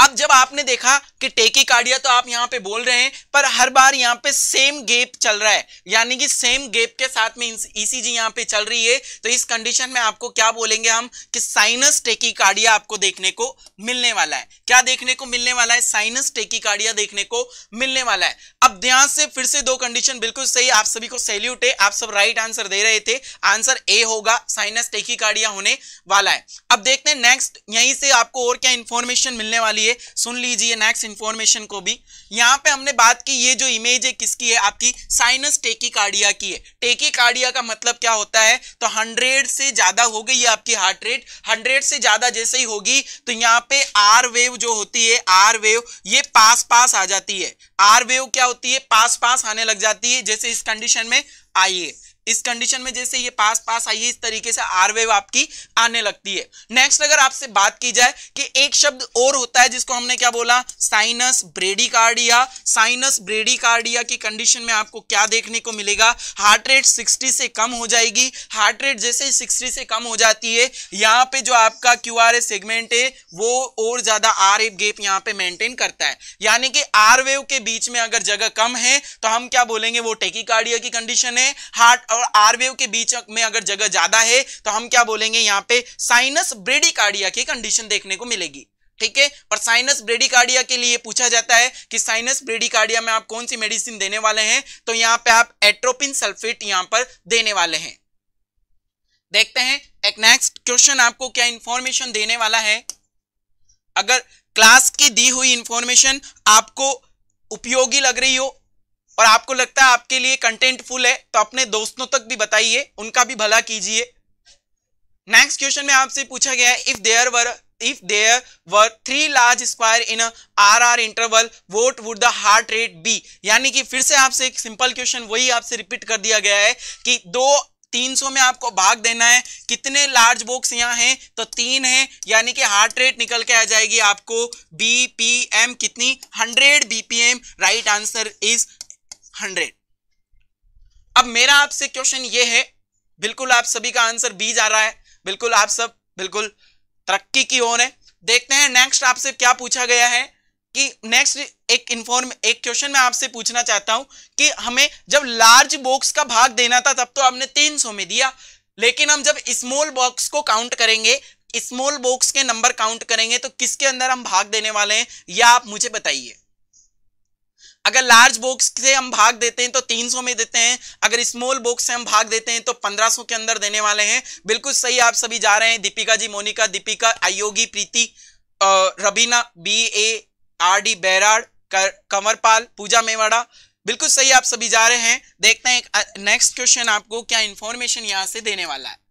अब जब आपने देखा कि टेकी कार्डिया तो आप यहां पे बोल रहे हैं पर हर बार यहां पे सेम गेप चल रहा है यानी कि सेम गेप के साथ में ईसीजी e यहां पे चल रही है तो इस कंडीशन में आपको क्या बोलेंगे हम कि साइनस टेकी कार्डिया आपको देखने को मिलने वाला है क्या देखने को मिलने वाला है साइनस टेकी कार्डिया देखने को मिलने वाला है अब ध्यान से फिर से दो कंडीशन बिल्कुल सही आप सभी को सैल्यूट है आप सब राइट आंसर दे रहे थे आंसर ए होगा साइनस टेकी होने वाला है अब देखते हैं नेक्स्ट यहीं से आपको और क्या इंफॉर्मेशन मिलने वाली है चाहिए सुन लीजिए नेक्स्ट इन्फॉर्मेशन को भी यहाँ पे हमने बात की ये जो इमेज है किसकी है आपकी साइनस टेकिकार्डिया की है टेकिकार्डिया का मतलब क्या होता है तो हंड्रेड से ज्यादा हो गई है आपकी हार्ट रेट हंड्रेड से ज्यादा जैसे ही होगी तो यहाँ पे आर वेव जो होती है आर वेव ये पास पास आ जाती है आर वेव क्या होती है पास पास आने लग जाती है जैसे इस कंडीशन में आइए इस कंडीशन में जैसे ये पास पास आई है इस तरीके से आर वेव आपकी आने लगती है नेक्स्ट अगर आपसे बात की जाए कि एक शब्द और होता है जिसको हमने क्या बोला साइनस ब्रेडिकार्डिया साइनस ब्रेडिकार्डिया की कंडीशन में आपको क्या देखने को मिलेगा हार्ट रेट 60 से कम हो जाएगी हार्ट रेट जैसे 60 से कम हो जाती है यहाँ पे जो आपका क्यू सेगमेंट है वो और ज्यादा आर एफ गेप यहाँ पे मेंटेन करता है यानी कि आर वेव के बीच में अगर जगह कम है तो हम क्या बोलेंगे वो टेकिकार्डिया की कंडीशन है हार्ट और आर वेव के बीच में अगर जगह ज्यादा है तो हम क्या बोलेंगे यहाँ पे साइनस ब्रेडिकार्डिया की कंडीशन देखने को मिलेगी ठीक है और साइनस ब्रेडिकार्डिया के लिए पूछा जाता है कि साइनस ब्रेडिकार्डिया में आप कौन सी मेडिसिन देने वाले हैं तो यहाँ पे आप एट्रोपिन सल्फेट यहाँ पर देने वाले हैं देखते हैं एक नेक्स्ट क्वेश्चन आपको क्या इंफॉर्मेशन देने वाला है अगर क्लास की दी हुई इंफॉर्मेशन आपको उपयोगी लग रही हो और आपको लगता है आपके लिए कंटेंटफुल है तो अपने दोस्तों तक भी बताइए उनका भी भला कीजिए नेक्स्ट क्वेश्चन में आपसे पूछा गया है if there were if there were three large square in R R interval what would the heart rate be यानी कि फिर से आपसे एक सिंपल क्वेश्चन वही आपसे रिपीट कर दिया गया है कि दो 300 में आपको भाग देना है कितने लार्ज बॉक्स यहाँ हैं तो तीन है यानी कि हार्ट रेट निकल के आ जाएगी आपको बीपीएम कितनी 100 M right answer is hundred अब मेरा आपसे क्वेश्चन ये है बिल्कुल आप सभी का आंसर बी जा रहा है बिल्कुल आप सब बिल्कुल तरक्की की ओर है देखते हैं नेक्स्ट आपसे क्या पूछा गया है कि नेक्स्ट एक इन्फॉर्म एक क्वेश्चन मैं आपसे पूछना चाहता हूं कि हमें जब लार्ज बॉक्स का भाग देना था तब तो आपने सौ में दिया लेकिन हम जब स्मॉल बॉक्स को काउंट करेंगे स्मॉल बॉक्स के नंबर काउंट करेंगे तो किसके अंदर हम भाग देने वाले हैं यह आप मुझे बताइए अगर लार्ज बॉक्स से हम भाग देते हैं तो 300 में देते हैं अगर स्मॉल बॉक्स से हम भाग देते हैं तो 1500 के अंदर देने वाले हैं बिल्कुल सही आप सभी जा रहे हैं दीपिका जी मोनिका दीपिका आयोगी Preeti Rabina B A R D Bairad Kanwarpal Pooja Mewada बिल्कुल सही आप सभी जा रहे हैं देखते हैं नेक्स्ट क्वेश्चन आपको क्या इंफॉर्मेशन यहां से देने वाला है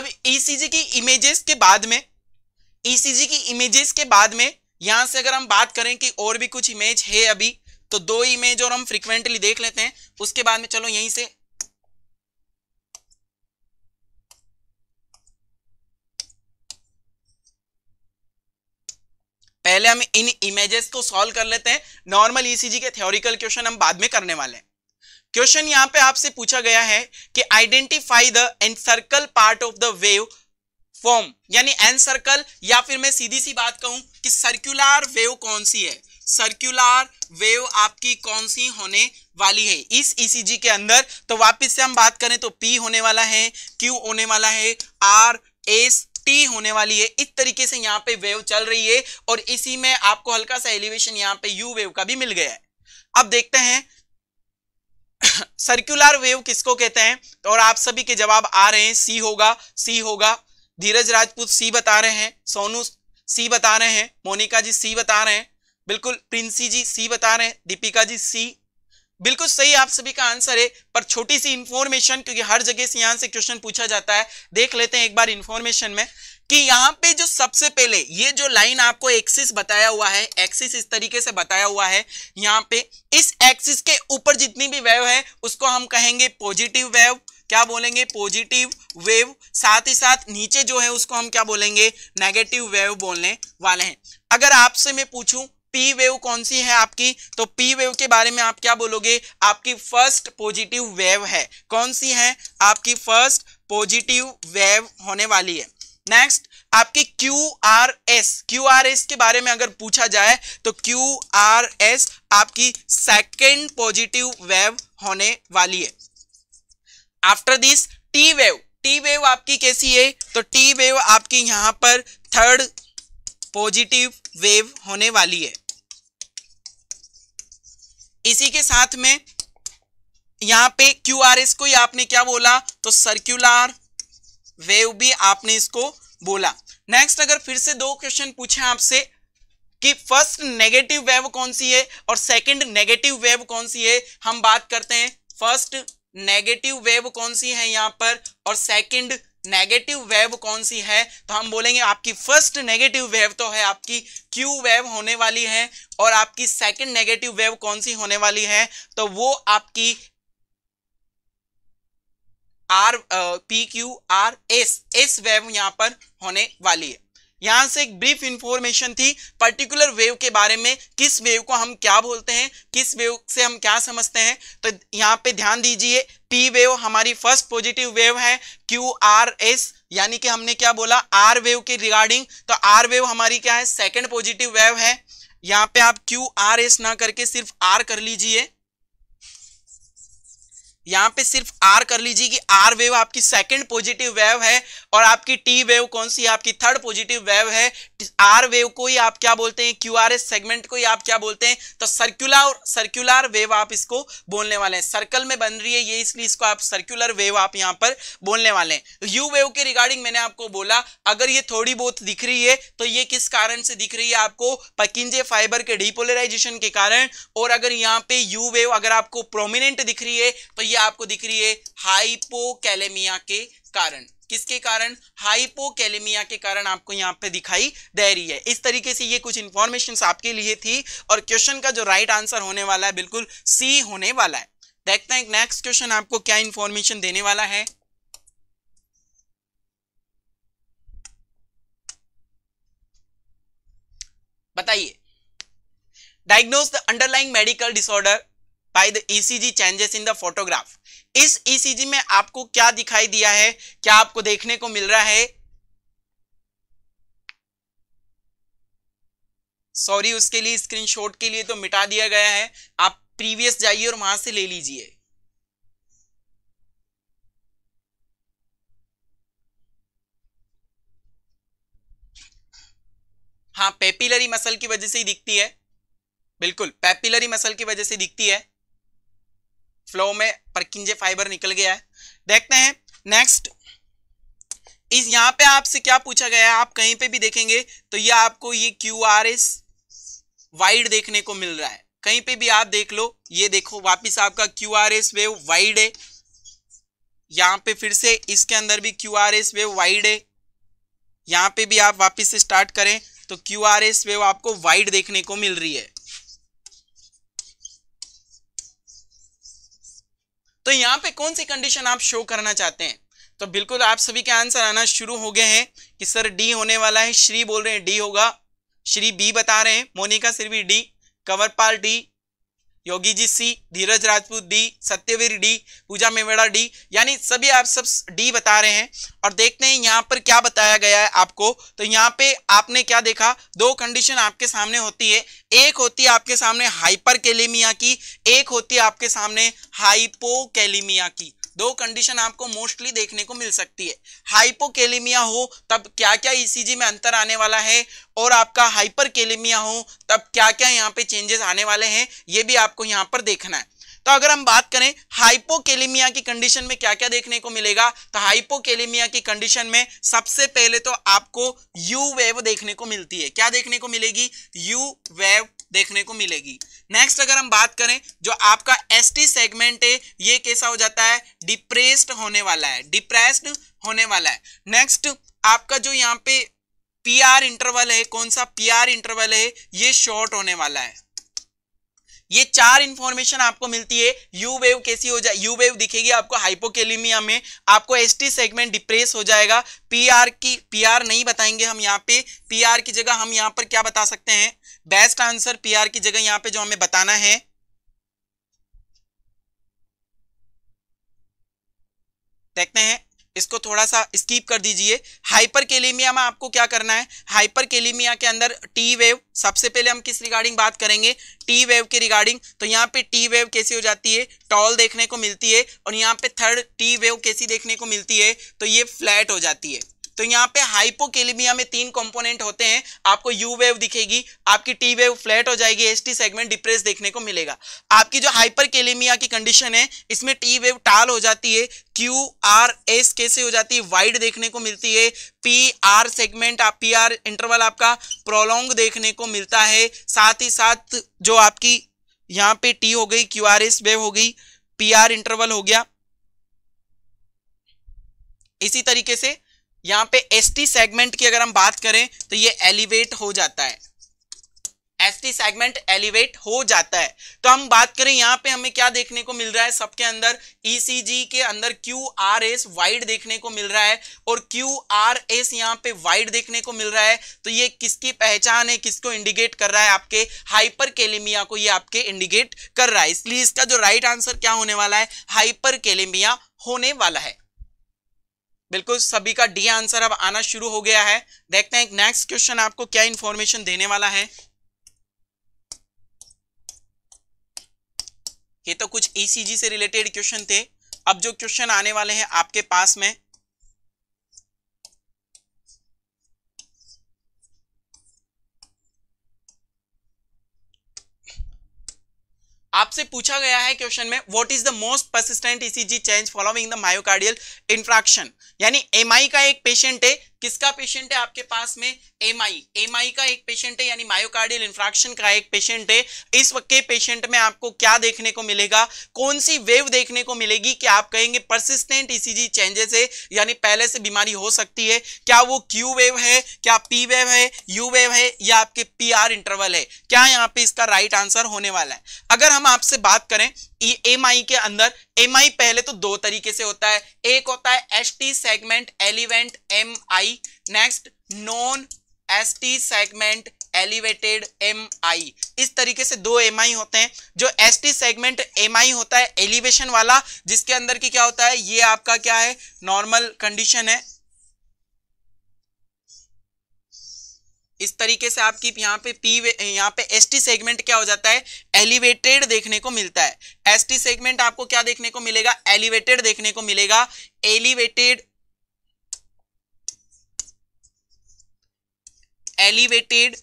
अब ईसीजी e की इमेजेस के बाद में ईसीजी की इमेजेस के बाद में यहां से अगर हम बात करें कि और भी कुछ इमेज है अभी तो दो इमेज और हम फ्रीक्वेंटली देख लेते हैं उसके बाद में चलो यहीं से पहले हम इन इमेजेस को सॉल्व कर लेते हैं नॉर्मल ईसीजी e के थ्योरिकल क्वेश्चन हम बाद में करने वाले हैं क्वेश्चन यहां पे आपसे पूछा गया है कि identify the encircled part of the wave form यानी एन सर्कल या फिर मैं सीधी सी बात कहूं कि सर्क्यूलर वेव कौन सी है सर्कुलर वेव आपकी कौन सी होने वाली है इस ईसीजी e के अंदर तो वापस से हम बात करें तो पी होने वाला है क्यू होने वाला है आर एस टी होने वाली है इस तरीके से यहाँ पे वेव चल रही है और इसी में आपको हल्का सा एलिवेशन यहाँ पे यू वेव का भी मिल गया है अब देखते हैं सर्क्यूलर वेव किसको कहते हैं और आप सभी के जवाब आ रहे हैं सी होगा सी होगा धीरज राजपूत सी बता रहे हैं सोनू सी बता रहे हैं मोनिका जी सी बता रहे हैं बिल्कुल प्रिंसी जी सी बता रहे हैं दीपिका जी सी बिल्कुल सही आप सभी का आंसर है पर छोटी सी इंफॉर्मेशन क्योंकि हर जगह से यहां से क्वेश्चन पूछा जाता है देख लेते हैं एक बार इंफॉर्मेशन में कि यहाँ पे जो सबसे पहले ये जो लाइन आपको एक्सिस बताया हुआ है एक्सिस इस तरीके से बताया हुआ है यहाँ पे इस एक्सिस के ऊपर जितनी भी वेव है उसको हम कहेंगे पॉजिटिव वेव क्या बोलेंगे पॉजिटिव वेव साथ ही साथ नीचे जो है उसको हम क्या बोलेंगे नेगेटिव वेव बोलने वाले हैं अगर आपसे मैं पूछूं पी वेव कौन सी है आपकी तो पी वेव के बारे में आप क्या बोलोगे आपकी फर्स्ट पॉजिटिव वेव है कौन सी है आपकी फर्स्ट पॉजिटिव वेव होने वाली है नेक्स्ट आपके Q R S Q R S के बारे में अगर पूछा जाए तो क्यू आर एस आपकी सेकेंड पॉजिटिव वेव होने वाली है after this T wave T wave आपकी कैसी है तो टी वेव आपकी यहां पर थर्ड पॉजिटिव वेव होने वाली है इसी के साथ में यहां पे क्यू आर एस को आपने क्या बोला तो सर्क्यूलर वेव भी आपने इसको बोला नेक्स्ट अगर फिर से दो क्वेश्चन पूछे आपसे कि फर्स्ट नेगेटिव वेव कौन सी है और सेकंड नेगेटिव वेव कौन सी है हम बात करते हैं फर्स्ट नेगेटिव वेव कौन सी है यहाँ पर और सेकंड नेगेटिव वेव कौन सी है तो हम बोलेंगे आपकी फर्स्ट नेगेटिव वेव तो है आपकी क्यू वेव होने वाली है और आपकी सेकंड नेगेटिव वेव कौन सी होने वाली है तो वो आपकी R P Q R S S wave यहां पर होने वाली है यहां से एक ब्रीफ इंफॉर्मेशन थी पर्टिकुलर वेव के बारे में किस वेव को हम क्या बोलते हैं किस वेव से हम क्या समझते हैं तो यहां पे ध्यान दीजिए पी वेव हमारी फर्स्ट पॉजिटिव वेव है क्यू आर एस यानी कि हमने क्या बोला आर वेव के रिगार्डिंग तो आर वेव हमारी क्या है सेकेंड पॉजिटिव वेव है यहाँ पे आप क्यू आर एस ना करके सिर्फ आर कर लीजिए यहां पे सिर्फ आर कर लीजिए कि आर वेव आपकी सेकंड पॉजिटिव वेव है और आपकी टी वेव कौन सी है आपकी थर्ड पॉजिटिव वेव है आर वेव को ही आप क्या बोलते हैं क्यू आर एस सेगमेंट को ही आप क्या बोलते हैं तो सर्कुलर सर्कुलर वेव आप इसको बोलने वाले हैं सर्कल में बन रही है ये इसलिए इसको आप सर्कुलर वेव आप यहां पर बोलने वाले हैं यू वेव के रिगार्डिंग मैंने आपको बोला अगर ये थोड़ी बहुत दिख रही है तो ये किस कारण से दिख रही है आपको पकिंजे फाइबर के डिपोलराइजेशन के कारण और अगर यहाँ पे यू वेव अगर आपको प्रोमिनेंट दिख रही है तो ये आपको दिख रही है हाइपोकैलेमिया के कारण किसके कारण हाइपोकैलेमिया के कारण आपको यहाँ पे दिखाई दे रही है इस तरीके से ये कुछ इंफॉर्मेशन आपके लिए थी और क्वेश्चन का जो राइट आंसर होने वाला है बिल्कुल सी होने वाला है देखते हैं नेक्स्ट क्वेश्चन आपको क्या इंफॉर्मेशन देने वाला है बताइए diagnose the underlying medical disorder by the ECG changes in the photograph इस ईसीजी e में आपको क्या दिखाई दिया है क्या आपको देखने को मिल रहा है सॉरी उसके लिए स्क्रीनशॉट के लिए तो मिटा दिया गया है आप प्रीवियस जाइए और वहां से ले लीजिए हाँ पेपिलरी मसल की वजह से ही दिखती है बिल्कुल पेपिलरी मसल की वजह से दिखती है फ्लो में परकिंजे फाइबर निकल गया है देखते हैं नेक्स्ट इस यहाँ पे आपसे क्या पूछा गया है आप कहीं पे भी देखेंगे तो ये आपको ये क्यू आर एस वाइड देखने को मिल रहा है कहीं पे भी आप देख लो ये देखो वापिस आपका Q R S wave wide है यहाँ पे फिर से इसके अंदर भी Q R S wave wide है यहाँ पे भी आप वापिस से स्टार्ट करें तो क्यू आर एस वेव आपको वाइड देखने को मिल रही है तो यहाँ पे कौन सी कंडीशन आप शो करना चाहते हैं तो बिल्कुल आप सभी के आंसर आना शुरू हो गए हैं कि सर डी होने वाला है श्री बोल रहे हैं डी होगा श्री बी बता रहे हैं मोनिका सिर्फ D Kanwarpal D Yogi ji C Dheeraj Rajput D Satyaveer D Pooja Mewada D यानी सभी आप सब डी बता रहे हैं और देखते हैं यहाँ पर क्या बताया गया है आपको तो यहाँ पे आपने क्या देखा दो कंडीशन आपके सामने होती है एक होती है आपके सामने हाइपर कैलीमिया की एक होती है आपके सामने कैलीमिया की दो कंडीशन आपको मोस्टली देखने को मिल सकती है हाइपोकेलेमिया हो तब क्या क्या ईसीजी में अंतर आने वाला है और आपका हाइपरकेलेमिया हो तब क्या क्या यहाँ पे चेंजेस आने वाले हैं ये भी आपको यहाँ पर देखना है तो अगर हम बात करें हाइपोकेलेमिया की कंडीशन में क्या क्या देखने को मिलेगा तो हाइपोकेलेमिया की कंडीशन में सबसे पहले तो आपको यू वेव देखने को मिलती है क्या देखने को मिलेगी यू वेव देखने को मिलेगी नेक्स्ट अगर हम बात करें जो आपका एसटी सेगमेंट है ये कैसा हो जाता है डिप्रेस्ड होने वाला है डिप्रेस्ड होने वाला है नेक्स्ट आपका जो यहाँ पे पीआर इंटरवल है कौन सा पीआर इंटरवल है ये शॉर्ट होने वाला है ये चार इंफॉर्मेशन आपको मिलती है यू वेव कैसी हो जाए यू वेव दिखेगी आपको हाइपोकेलिमिया में आपको एसटी सेगमेंट डिप्रेस हो जाएगा पीआर की पीआर नहीं बताएंगे हम यहाँ पे पीआर की जगह हम यहाँ पर क्या बता सकते हैं बेस्ट आंसर पीआर की जगह यहां पे जो हमें बताना है देखते हैं इसको थोड़ा सा स्कीप कर दीजिए हाइपर केलेमिया में आपको क्या करना है हाइपर केलेमिया के अंदर टी वेव सबसे पहले हम किस रिगार्डिंग बात करेंगे टी वेव के रिगार्डिंग तो यहाँ पे टी वेव कैसी हो जाती है टॉल देखने को मिलती है और यहाँ पे थर्ड टी वेव कैसी देखने को मिलती है तो ये फ्लैट हो जाती है तो यहाँ पे हाइपोकेलिमिया में तीन कंपोनेंट होते हैं आपको यू वेव दिखेगी आपकी टी वेव फ्लैट हो जाएगी एस सेगमेंट डिप्रेस देखने को मिलेगा आपकी जो हाइपरकेलेमिया की कंडीशन है इसमें टी वेव टाल हो जाती है क्यू आर एस कैसे हो जाती है वाइड देखने को मिलती है पी आर सेगमेंट आप पी आर इंटरवल आपका प्रोलोंग देखने को मिलता है साथ ही साथ जो आपकी यहाँ पे टी हो गई क्यू आर एस वेव हो गई पी आर इंटरवल हो गया इसी तरीके से यहाँ पे एसटी सेगमेंट की अगर हम बात करें तो ये एलिवेट हो जाता है एसटी सेगमेंट एलिवेट हो जाता है तो हम बात करें यहाँ पे हमें क्या देखने को मिल रहा है सबके अंदर ईसीजी e के अंदर क्यू आर एस वाइड देखने को मिल रहा है और क्यू आर एस यहाँ पे वाइड देखने को मिल रहा है तो ये किसकी पहचान है किसको इंडिकेट कर रहा है आपके हाइपर केलेमिया को ये आपके इंडिकेट कर रहा है इसलिए इसका जो राइट आंसर क्या होने वाला है हाइपर केलेमिया होने वाला है बिल्कुल सभी का डी आंसर अब आना शुरू हो गया है देखते हैं नेक्स्ट क्वेश्चन आपको क्या इंफॉर्मेशन देने वाला है ये तो कुछ ईसीजी e से रिलेटेड क्वेश्चन थे अब जो क्वेश्चन आने वाले हैं आपके पास में आपसे पूछा गया है क्वेश्चन में what is the most persistent ECG change following the myocardial infarction यानी एमआई का एक पेशेंट है किसका पेशेंट है आपके पास में एमआई एमआई का एक पेशेंट है यानी मायोकार्डियल इंफ्रैक्शन का एक पेशेंट है इस वक्त के पेशेंट में आपको क्या देखने को मिलेगा कौन सी वेव देखने को मिलेगी कि आप कहेंगे परसिस्टेंट ईसीजी चेंजेस है यानी पहले से बीमारी हो सकती है क्या वो क्यू वेव है क्या पी वेव है यू वेव है या आपके पी इंटरवल है क्या यहाँ पे इसका राइट आंसर होने वाला है अगर हम आपसे बात करें एम आई के अंदर एम आई पहले तो दो तरीके से होता है एक होता है एस टी सेगमेंट एलिवेंट M I next non S T segment elevated M I इस तरीके से दो एम आई होते हैं जो S T segment M I होता है एलिवेशन वाला जिसके अंदर की क्या होता है ये आपका क्या है नॉर्मल कंडीशन है इस तरीके से आपकी यहाँ पे पी यहाँ पे एस टी सेगमेंट क्या हो जाता है एलिवेटेड देखने को मिलता है एस टी सेगमेंट आपको क्या देखने को मिलेगा एलिवेटेड देखने को मिलेगा elevated elevated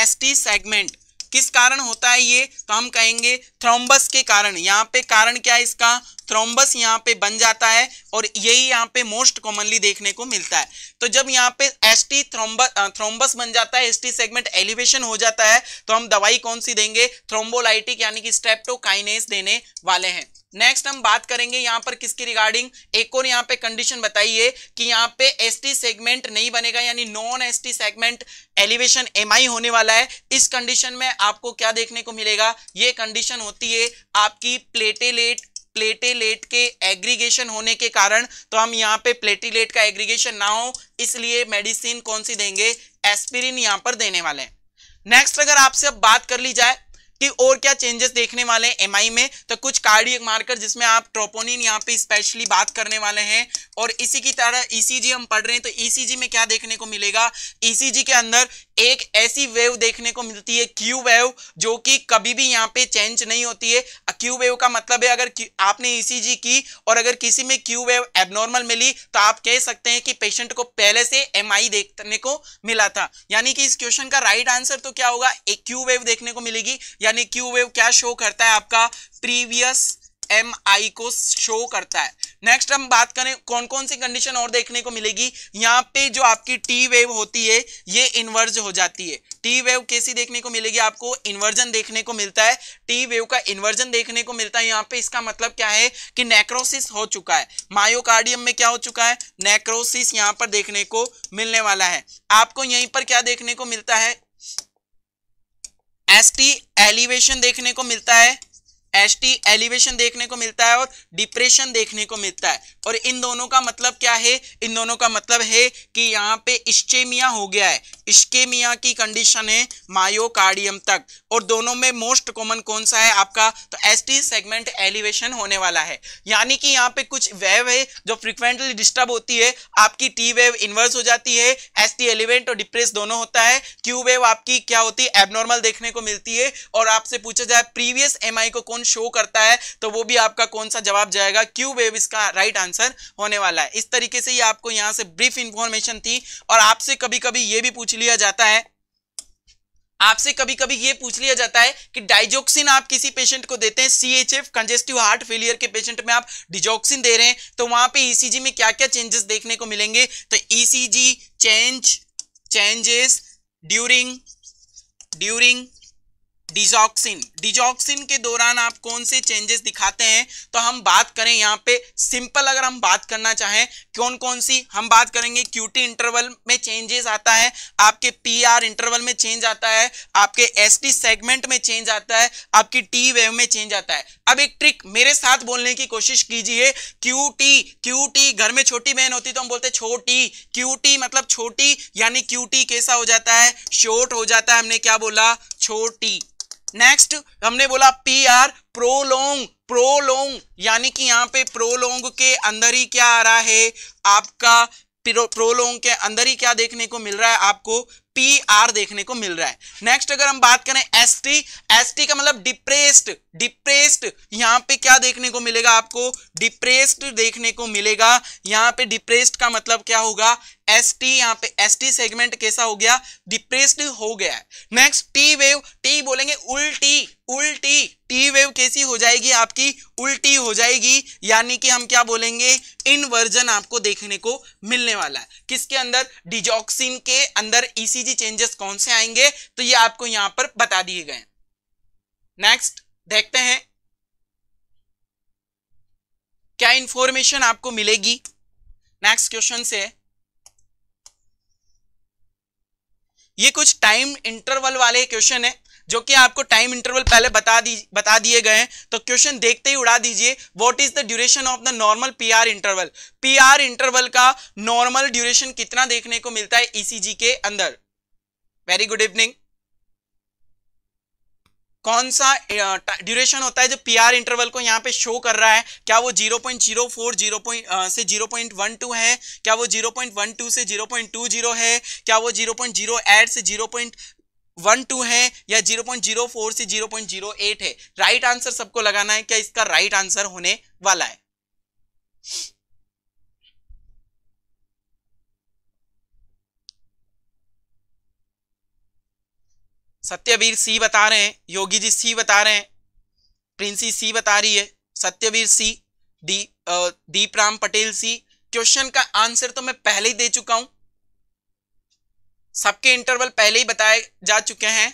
S T segment किस कारण होता है ये तो हम कहेंगे थ्रोम्बस के कारण यहाँ पे कारण क्या है इसका थ्रोम्बस यहाँ पे बन जाता है और यही यहाँ पे मोस्ट कॉमनली देखने को मिलता है तो जब यहाँ पे एस टी थ्रोम्बस थ्रोम्बस बन जाता है एस टी सेगमेंट एलिवेशन हो जाता है तो हम दवाई कौन सी देंगे थ्रोम्बोलाइटिक यानी कि स्टेप्टोकाइनेस देने वाले हैं नेक्स्ट हम बात करेंगे यहां पर किसकी रिगार्डिंग एक और यहां पे कंडीशन बताई है कि यहां पे एसटी सेगमेंट नहीं बनेगा यानी non ST segment elevation MI होने वाला है इस कंडीशन में आपको क्या देखने को मिलेगा ये कंडीशन होती है आपकी प्लेटेलेट प्लेटेलेट के एग्रीगेशन होने के कारण तो हम यहाँ पे प्लेटिलेट का एग्रीगेशन ना हो इसलिए मेडिसिन कौन सी देंगे एस्पिरिन यहाँ पर देने वाले हैं नेक्स्ट अगर आपसे अब बात कर ली जाए कि और क्या चेंजेस देखने वाले हैं आई में तो कुछ कार्डियक मार्कर जिसमें आप ट्रोपोनिन यहाँ पे स्पेशली बात करने वाले हैं और इसी की तरह ईसीजी e हम पढ़ रहे हैं तो ईसीजी e में क्या देखने को मिलेगा ईसीजी e के अंदर एक ऐसी वेव देखने को मिलती है क्यू वेव जो कि कभी भी यहाँ पे चेंज नहीं होती है क्यू वेव का मतलब है अगर आपने ईसीजी की और अगर किसी में क्यू वेव एबनॉर्मल मिली तो आप कह सकते हैं कि पेशेंट को पहले से एम देखने को मिला था यानी कि इस क्वेश्चन का राइट आंसर तो क्या होगा एक क्यू वेव देखने को मिलेगी या यानी क्यू वेव क्या शो करता है आपका प्रीवियस एम आई को शो करता है नेक्स्ट हम बात करें कौन कौन सी कंडीशन और देखने को मिलेगी यहाँ पे जो आपकी टी वेव होती है ये इन्वर्ज हो जाती है टी वेव कैसी देखने को मिलेगी आपको इन्वर्जन देखने को मिलता है टी वेव का इन्वर्जन देखने को मिलता है यहाँ पे इसका मतलब क्या है कि नेक्रोसिस हो चुका है मायोकार्डियम में क्या हो चुका है नेक्रोसिस यहाँ पर देखने को मिलने वाला है आपको यहीं पर क्या देखने को मिलता है एस टी एलिवेशन देखने को मिलता है एस टी एलिवेशन देखने को मिलता है और डिप्रेशन देखने को मिलता है और इन दोनों का मतलब क्या है इन दोनों का मतलब है कि यहाँ पे इश्केमिया हो गया है इश्केमिया की कंडीशन है मायोकार्डियम तक और दोनों में मोस्ट कॉमन कौन सा है आपका तो एस टी सेगमेंट एलिवेशन होने वाला है यानी कि यहाँ पे कुछ वेव है जो फ्रिक्वेंटली डिस्टर्ब होती है आपकी टी वेव इन्वर्स हो जाती है एस टी एलिवेंट और डिप्रेस दोनों होता है क्यू वेव आपकी क्या होती है एबनॉर्मल देखने को मिलती है और आपसे पूछा जाए प्रीवियस एम को कौन कौन शो करता है तो वो भी आपका कौन सा जवाब जाएगा क्यू वेव इसका राइट आंसर होने वाला है इस तरीके से ही आपको यहां से ब्रीफ इंफॉर्मेशन थी और आपसे कभी कभी ये भी पूछ लिया जाता है आपसे कभी कभी ये पूछ लिया जाता है कि डाइजोक्सिन आप किसी पेशेंट को देते हैं C H F congestive heart failure के पेशेंट में आप डिजोक्सिन दे रहे हैं तो वहां पे ईसीजी e में क्या क्या चेंजेस देखने को मिलेंगे तो ECG change changes during during digoxin digoxin के दौरान आप कौन से चेंजेस दिखाते हैं तो हम बात करें यहाँ पे सिंपल अगर हम बात करना चाहें कौन कौन सी हम बात करेंगे क्यूटी इंटरवल में चेंजेस आता है आपके पीआर इंटरवल में चेंज आता है आपके एसटी सेगमेंट में चेंज आता है आपकी टी वेव में चेंज आता है अब एक ट्रिक मेरे साथ बोलने की कोशिश कीजिए क्यू टी क्यू टी घर में छोटी बहन होती तो हम बोलते छोटी क्यू टी मतलब छोटी यानी क्यू टी कैसा हो जाता है शोर्ट हो जाता है हमने क्या बोला छोटी नेक्स्ट हमने बोला पी आर प्रोलोंग प्रोलोंग यानी कि यहां पे प्रोलोंग के अंदर ही क्या आ रहा है आपका प्रोलोंग के अंदर ही क्या देखने को मिल रहा है आपको टी आर देखने को मिल रहा है नेक्स्ट अगर हम बात करें एस टी एस टी का मतलब डिप्रेस्ड डिप्रेस्ड यहाँ पे क्या देखने को मिलेगा आपको डिप्रेस्ड देखने को मिलेगा यहाँ पे डिप्रेस्ड का मतलब क्या होगा एस टी यहाँ पे एस टी सेगमेंट कैसा हो गया डिप्रेस्ड हो गया है नेक्स्ट टी वेव टी बोलेंगे उल्टी उल्टी टी वेव कैसी हो जाएगी आपकी उल्टी हो जाएगी यानी कि हम क्या बोलेंगे इनवर्जन आपको देखने को मिलने वाला है किसके अंदर डिजॉक्सिन के अंदर ईसीजी e जी चेंजेस कौन से आएंगे तो ये आपको यहां पर बता दिए गए नेक्स्ट देखते हैं क्या इंफॉर्मेशन आपको मिलेगी नेक्स्ट क्वेश्चन से ये कुछ टाइम इंटरवल वाले क्वेश्चन है जो कि आपको टाइम इंटरवल पहले बता दी बता दिए गए हैं तो क्वेश्चन देखते ही उड़ा दीजिए what is the duration of the normal PR interval PR interval का नॉर्मल ड्यूरेशन कितना देखने को मिलता है ईसीजी e के अंदर वेरी गुड इवनिंग कौन सा ड्यूरेशन होता है जो पीआर इंटरवल को यहाँ पे शो कर रहा है क्या वो 0.04 0. से 0.12 है क्या वो 0.12 से 0.20 है क्या वो 0.08 से 0.12 है या 0.04 से 0.08 है राइट right आंसर सबको लगाना है क्या इसका राइट right आंसर होने वाला है सत्यवीर सी बता रहे हैं योगी जी सी बता रहे हैं प्रिंसी सी बता रही है Satyaveer C D Deep Ram Patel C question का आंसर तो मैं पहले ही दे चुका हूं सबके इंटरवल पहले ही बताए जा चुके हैं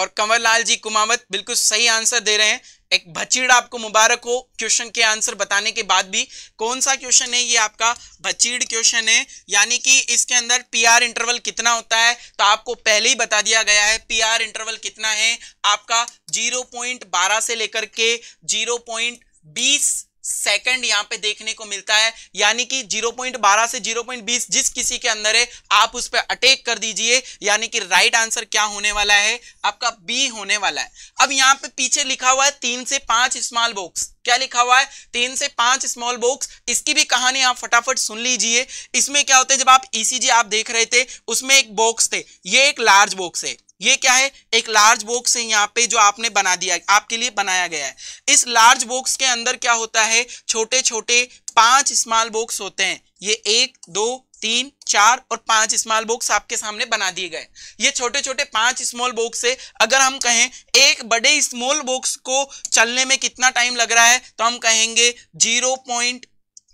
और कंवरलाल जी कुमावत बिल्कुल सही आंसर दे रहे हैं एक भचीड़ आपको मुबारक हो क्वेश्चन के आंसर बताने के बाद भी कौन सा क्वेश्चन है ये आपका भचीड़ क्वेश्चन है यानी कि इसके अंदर पीआर इंटरवल कितना होता है तो आपको पहले ही बता दिया गया है पीआर इंटरवल कितना है आपका 0.12 से लेकर के 0.20 सेकंड यहां पे देखने को मिलता है यानी कि 0.12 से 0.20 जिस किसी के अंदर है आप उस पर अटैक कर दीजिए यानी कि राइट आंसर क्या होने वाला है आपका बी होने वाला है अब यहां पे पीछे लिखा हुआ है तीन से पांच स्मॉल बॉक्स क्या लिखा हुआ है तीन से पांच स्मॉल बॉक्स इसकी भी कहानी आप फटाफट सुन लीजिए इसमें क्या होता है जब आप ईसीजी e आप देख रहे थे उसमें एक बॉक्स थे ये एक लार्ज बॉक्स है ये क्या है एक लार्ज बॉक्स है यहाँ पे जो आपने बना दिया आपके लिए बनाया गया है इस लार्ज बॉक्स के अंदर क्या होता है छोटे छोटे पांच स्मॉल बॉक्स होते हैं ये एक दो तीन चार और पांच स्मॉल बॉक्स आपके सामने बना दिए गए ये छोटे छोटे पांच स्मॉल बॉक्स है अगर हम कहें एक बड़े स्मॉल बॉक्स को चलने में कितना टाइम लग रहा है तो हम कहेंगे zero point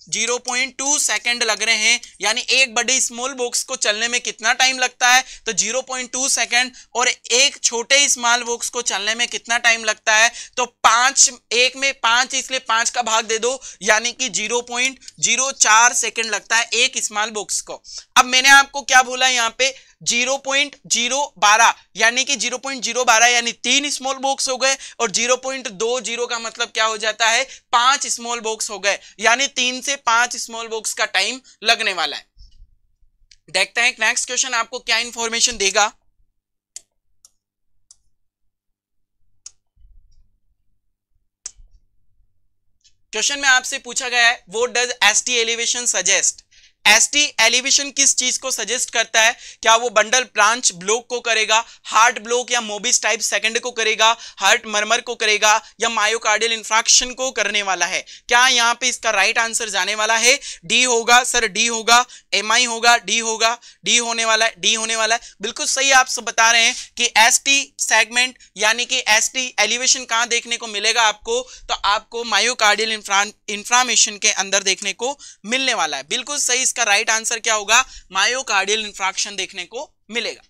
zero point two second लग रहे हैं यानी एक बड़े स्मॉल बॉक्स को चलने में कितना टाइम लगता है तो जीरो पॉइंट टू सेकेंड और एक छोटे स्मॉल बॉक्स को चलने में कितना टाइम लगता है तो पांच एक में पांच इसलिए पांच का भाग दे दो यानी कि जीरो पॉइंट जीरो चार सेकेंड लगता है एक स्मॉल बॉक्स को अब मैंने आपको क्या बोला यहाँ पे जीरो पॉइंट जीरो बारह यानी कि जीरो पॉइंट जीरो बारह यानी तीन स्मॉल बॉक्स हो गए और जीरो पॉइंट दो जीरो का मतलब क्या हो जाता है पांच स्मॉल बॉक्स हो गए यानी तीन से पांच स्मॉल बॉक्स का टाइम लगने वाला है देखते हैं नेक्स्ट क्वेश्चन आपको क्या इंफॉर्मेशन देगा क्वेश्चन में आपसे पूछा गया है वो does S T elevation suggest ST elevation किस चीज को सजेस्ट करता है क्या वो बंडल ब्रांच ब्लॉक को करेगा हार्ट ब्लॉक या मोबिस टाइप सेकंड को करेगा हार्ट मर्मर को करेगा या मायोकार्डियल इंफ्रैक्शन को करने वाला है क्या यहाँ पे इसका राइट right आंसर जाने वाला है डी होगा सर डी होगा एम होगा डी होगा डी होने वाला है डी होने वाला है बिल्कुल सही आप सब बता रहे हैं कि एस सेगमेंट यानी कि एस एलिवेशन कहाँ देखने को मिलेगा आपको तो आपको मायोकार्डियल इंफ्रामेशन के अंदर देखने को मिलने वाला है बिल्कुल सही इसका राइट right आंसर क्या होगा मायोकार्डियल इंफ्रैक्शन देखने को मिलेगा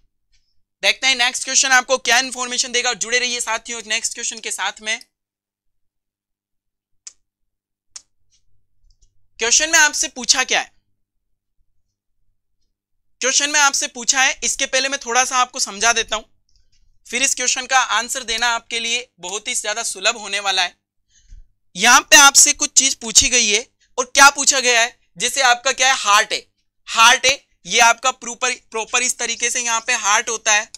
देखते हैं नेक्स्ट क्वेश्चन आपको क्या इंफॉर्मेशन देगा और जुड़े रहिए साथियों नेक्स्ट क्वेश्चन के साथ में क्वेश्चन में आपसे पूछा क्या है क्वेश्चन में आपसे पूछा है इसके पहले मैं थोड़ा सा आपको समझा देता हूं फिर इस क्वेश्चन का आंसर देना आपके लिए बहुत ही ज्यादा सुलभ होने वाला है यहां पे आपसे कुछ चीज पूछी गई है और क्या पूछा गया है जैसे आपका क्या है हार्ट है हार्ट है ये आपका प्रोपर प्रॉपर इस तरीके से यहाँ पे हार्ट होता है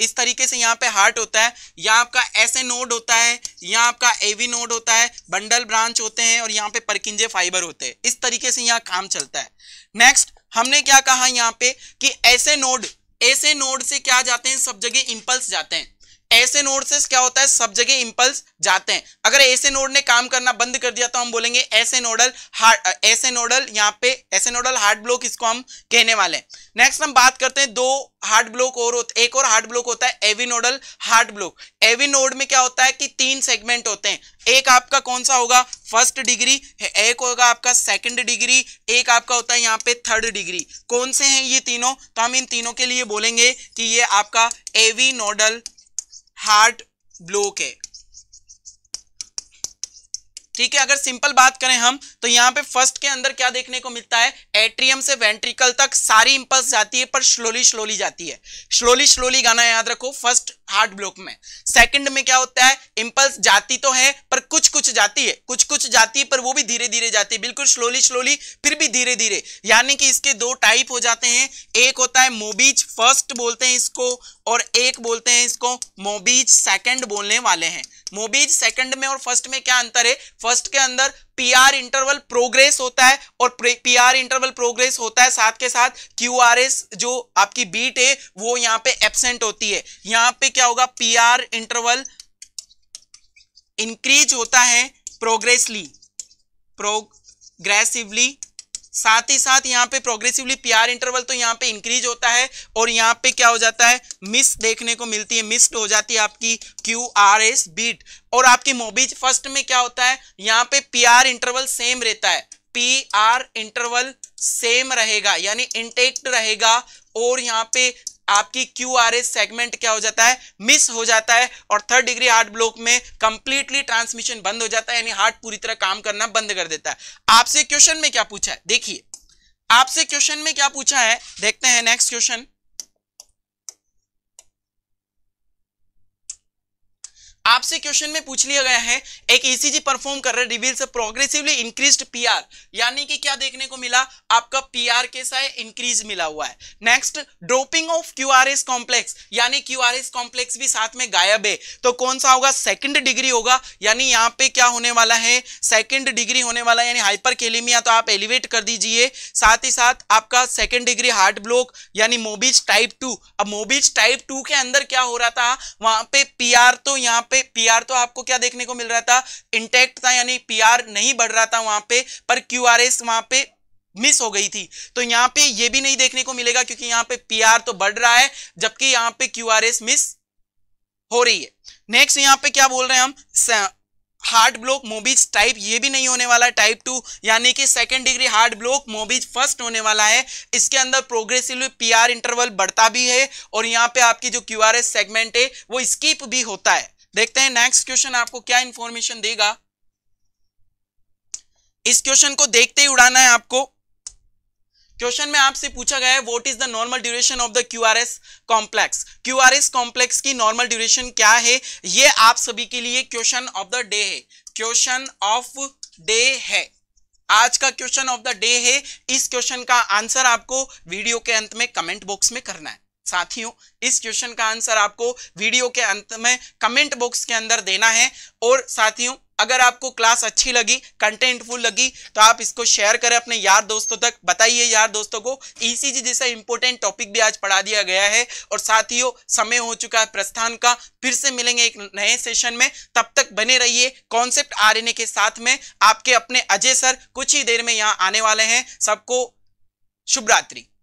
इस तरीके से यहाँ पे हार्ट होता है यहाँ आपका ऐसे नोड होता है यहाँ आपका एवी नोड होता है बंडल ब्रांच होते हैं और यहाँ पे परकिंजे फाइबर होते हैं इस तरीके से यहाँ काम चलता है नेक्स्ट हमने क्या कहा यहाँ पे कि ऐसे नोड ऐसे नोड से क्या जाते हैं सब जगह इंपल्स जाते हैं ऐसे नोड से क्या होता है सब जगह इंपल्स जाते हैं अगर ऐसे नोड ने काम करना बंद कर दिया तो हम बोलेंगे ऐसे नोडल हार्ट ऐसे नोडल यहाँ पे ऐसे नोडल हार्ट ब्लॉक इसको हम कहने वाले हैं नेक्स्ट हम बात करते हैं दो हार्ट ब्लॉक और एक और हार्ट ब्लॉक होता है AV nodal heart block AV node में क्या होता है कि तीन सेगमेंट होते हैं एक आपका कौन सा होगा फर्स्ट डिग्री एक होगा आपका सेकंड डिग्री एक आपका होता है यहाँ पे थर्ड डिग्री कौन से हैं ये तीनों तो हम इन तीनों के लिए बोलेंगे कि ये आपका एवी नोडल हार्ट ब्लॉक है ठीक है अगर सिंपल बात करें हम तो यहाँ पे फर्स्ट के अंदर क्या देखने को मिलता है एट्रियम से वेंट्रिकल तक सारी इंपल्स जाती है पर स्लोली स्लोली जाती है स्लोली स्लोली गाना याद रखो फर्स्ट हार्ट ब्लॉक में सेकंड में क्या होता है इंपल्स जाती तो है पर कुछ कुछ जाती है कुछ कुछ जाती है पर वो भी धीरे धीरे जाती है बिल्कुल स्लोली स्लोली फिर भी धीरे धीरे यानी कि इसके दो टाइप हो जाते हैं एक होता है मोबीज फर्स्ट बोलते हैं इसको और एक बोलते हैं इसको मोबीज सेकेंड बोलने वाले हैं मोबीज सेकंड में और फर्स्ट में क्या अंतर है फर्स्ट के अंदर पीआर इंटरवल प्रोग्रेस होता है और पीआर इंटरवल प्रोग्रेस होता है साथ के साथ क्यूआरएस जो आपकी बीट है वो यहां पे एबसेंट होती है यहां पे क्या होगा पीआर इंटरवल इंक्रीज होता है प्रोग्रेसली प्रोग्रेसिवली साथ ही साथ यहाँ पे प्रोग्रेसिवली पीआर इंटरवल तो यहाँ पे इंक्रीज होता है और यहाँ पे क्या हो जाता है मिस देखने को मिलती है मिस्ड हो जाती है आपकी क्यू आर एस बीट और आपकी मोबीज फर्स्ट में क्या होता है यहाँ पे पीआर इंटरवल सेम रहता है पी आर इंटरवल सेम रहेगा यानी इंटेक्ट रहेगा और यहाँ पे आपकी क्यू आर एस सेगमेंट क्या हो जाता है मिस हो जाता है और थर्ड डिग्री हार्ट ब्लॉक में कंप्लीटली ट्रांसमिशन बंद हो जाता है यानी हार्ट पूरी तरह काम करना बंद कर देता है आपसे क्वेश्चन में क्या पूछा है देखिए आपसे क्वेश्चन में क्या पूछा है देखते हैं नेक्स्ट क्वेश्चन आपसे क्वेश्चन में पूछ लिया गया है एक ईसीजी e परफॉर्म कर रहे रिवील्स प्रोग्रेसिवली इंक्रीज्ड पीआर यानी कि क्या देखने को मिला आपका पीआर कैसा है इंक्रीज मिला हुआ है next dropping of QRS complex यानी क्यूआरएस कॉम्प्लेक्स भी साथ में गायब है तो कौन सा होगा सेकंड डिग्री होगा यानी यहां पे क्या होने वाला है सेकेंड डिग्री होने वाला यानी हाइपर केलेमिया तो आप एलिवेट कर दीजिए साथ ही साथ आपका सेकेंड डिग्री हार्ट ब्लॉक यानी मोबिज टाइप टू अब मोबिज टाइप टू के अंदर क्या हो रहा था वहां पे पीआर तो यहाँ पे पे पीआर तो आपको क्या देखने को मिल रहा था इंटेक्ट था यानी पीआर नहीं बढ़ रहा था वहां पे पर क्यूआरएस वहां पे मिस हो गई थी तो यहां पे ये भी नहीं देखने को मिलेगा क्योंकि यहां पे पीआर तो बढ़ रहा है जबकि यहां पे क्यूआरएस मिस हो रही है नेक्स्ट यहां पे क्या बोल रहे हैं हम हार्ट ब्लॉक मोबिज टाइप ये भी नहीं होने वाला टाइप टू यानी कि second degree heart block Mobitz first होने वाला है इसके अंदर प्रोग्रेसिवली पीआर इंटरवल बढ़ता भी है और यहाँ पे आपकी जो क्यूआरएस सेगमेंट है वो स्कीप भी होता है देखते हैं नेक्स्ट क्वेश्चन आपको क्या इंफॉर्मेशन देगा इस क्वेश्चन को देखते ही उड़ाना है आपको क्वेश्चन में आपसे पूछा गया है what is the normal duration of the QRS complex QRS complex की नॉर्मल ड्यूरेशन क्या है ये आप सभी के लिए क्वेश्चन ऑफ द डे है क्वेश्चन ऑफ डे है आज का क्वेश्चन ऑफ द डे है इस क्वेश्चन का आंसर आपको वीडियो के अंत में कमेंट बॉक्स में करना है साथियों इस क्वेश्चन का आंसर आपको वीडियो के अंत में कमेंट बॉक्स के अंदर देना है और साथियों अगर आपको क्लास अच्छी लगी कंटेंटफुल लगी तो आप इसको शेयर करें अपने यार दोस्तों तक बताइए यार दोस्तों को ईसीजी e जैसा इंपॉर्टेंट टॉपिक भी आज पढ़ा दिया गया है और साथियों समय हो चुका है प्रस्थान का फिर से मिलेंगे एक नए सेशन में तब तक बने रहिए कॉन्सेप्ट रहने के साथ में आपके अपने अजय सर कुछ ही देर में यहाँ आने वाले हैं सबको शुभरात्रि